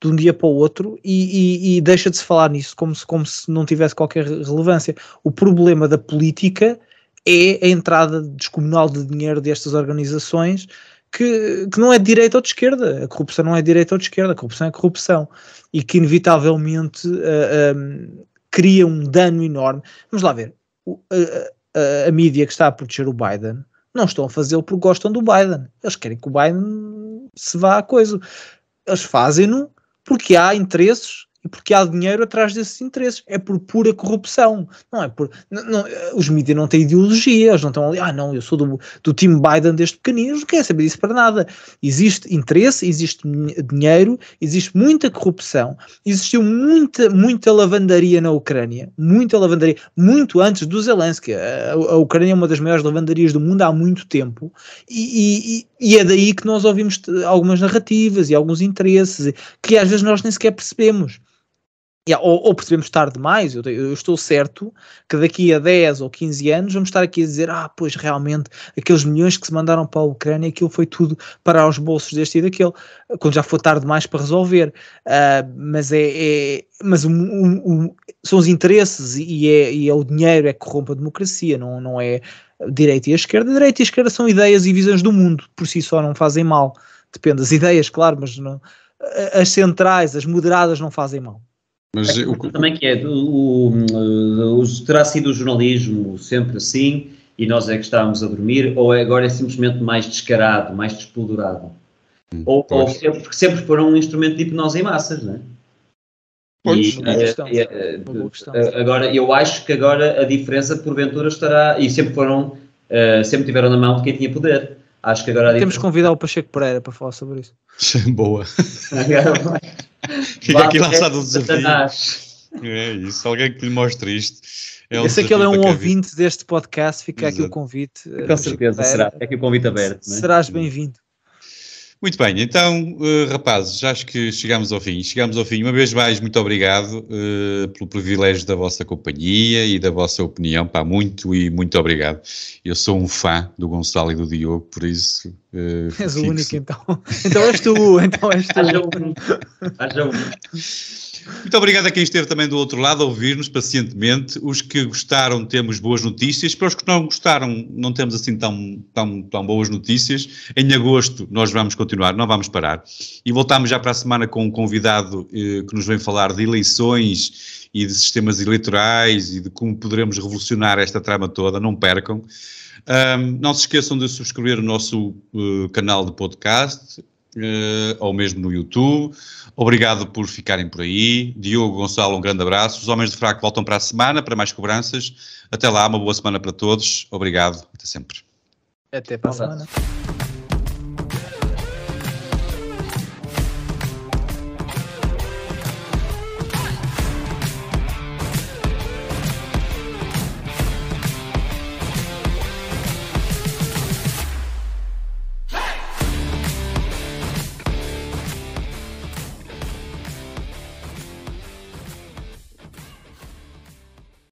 de um dia para o outro e, e, e deixa de se falar nisso como se, como se não tivesse qualquer relevância. O problema da política é a entrada descomunal de dinheiro destas organizações que, que, não é de direita ou de esquerda. A corrupção não é de direita ou de esquerda, a corrupção é corrupção. E que inevitavelmente uh, cria um dano enorme. Vamos lá ver. O, a, a, a mídia que está a proteger o Biden não estão a fazê-lo porque gostam do Biden. Eles querem que o Biden se vá à coisa. Eles fazem-no porque há interesses e porque há dinheiro atrás desses interesses. É por pura corrupção. Não é por. Não, não, eh, os mídias não têm ideologias, não estão ali. Ah, não, eu sou do, do time Biden desde pequenino, não quero saber disso para nada. Existe interesse, existe dinheiro, existe muita corrupção, existiu muita, muita lavandaria na Ucrânia. Muita lavandaria. Muito antes do Zelensky. A, a Ucrânia é uma das maiores lavandarias do mundo há muito tempo. E, e, e é daí que nós ouvimos algumas narrativas e alguns interesses que às vezes nós nem sequer percebemos. Yeah, ou, ou, percebemos tarde demais, eu, eu, estou certo que daqui a 10 ou 15 anos vamos estar aqui a dizer: ah, pois realmente aqueles milhões que se mandaram para a Ucrânia, aquilo foi tudo para os bolsos deste e daquele, quando já foi tarde demais para resolver. Uh, mas é, é mas são os interesses e é, e é, o dinheiro é que corrompe a democracia, não, não é direita e esquerda. A direita e esquerda são ideias e visões do mundo, por si só não fazem mal. Depende das ideias, claro, mas não, as centrais, as moderadas, não fazem mal. Mas o que... Também que é, o, o, o, terá sido o jornalismo sempre assim e nós é que estávamos a dormir, ou é agora é simplesmente mais descarado, mais despolorado? Hum, ou, ou sempre, é porque sempre foram um instrumento de hipnose em massas, não é? Pois, e, uma eh, questão, eh, questão, eh, agora, eu acho que agora a diferença porventura estará, e sempre foram, uh, sempre tiveram na mão de quem tinha poder. Acho que agora. Temos que convidar o Pacheco Pereira para falar sobre isso. [laughs] Boa. [laughs] Fica aqui lançado um desafio. É isso, alguém que lhe mostre isto. É um Eu sei que ele é um ouvinte deste podcast, fica Exato. aqui o convite. Eh, Com certeza, será. É aqui o convite aberto. É? Serás bem-vindo. Muito bem, então, eh, rapazes, acho que chegamos ao fim. Chegamos ao fim. Uma vez mais, muito obrigado uh, pelo privilégio da vossa companhia e da vossa opinião. Pá, muito e muito obrigado. Eu sou um fã do Gonçalo e do Diogo, por isso. Uh, és o único, então. [laughs] Então és tu, então és tu. Haja um. Haja um. [laughs] Muito obrigado a quem esteve também do outro lado a ouvir-nos pacientemente. Os que gostaram, temos boas notícias. Para os que não gostaram, não temos assim tão, tão, tão boas notícias. Em agosto, nós vamos continuar, não vamos parar. E voltamos já para a semana com um convidado eh, que nos vem falar de eleições e de sistemas eleitorais e de como poderemos revolucionar esta trama toda. Não percam. Um, não se esqueçam de subscrever o nosso uh, canal de podcast, eh, ou mesmo no YouTube. Obrigado por ficarem por aí. Diogo, Gonçalo, um grande abraço. Os Homens de Fraco voltam para a semana para mais cobranças. Até lá, uma boa semana para todos. Obrigado. Até sempre. Até para a semana.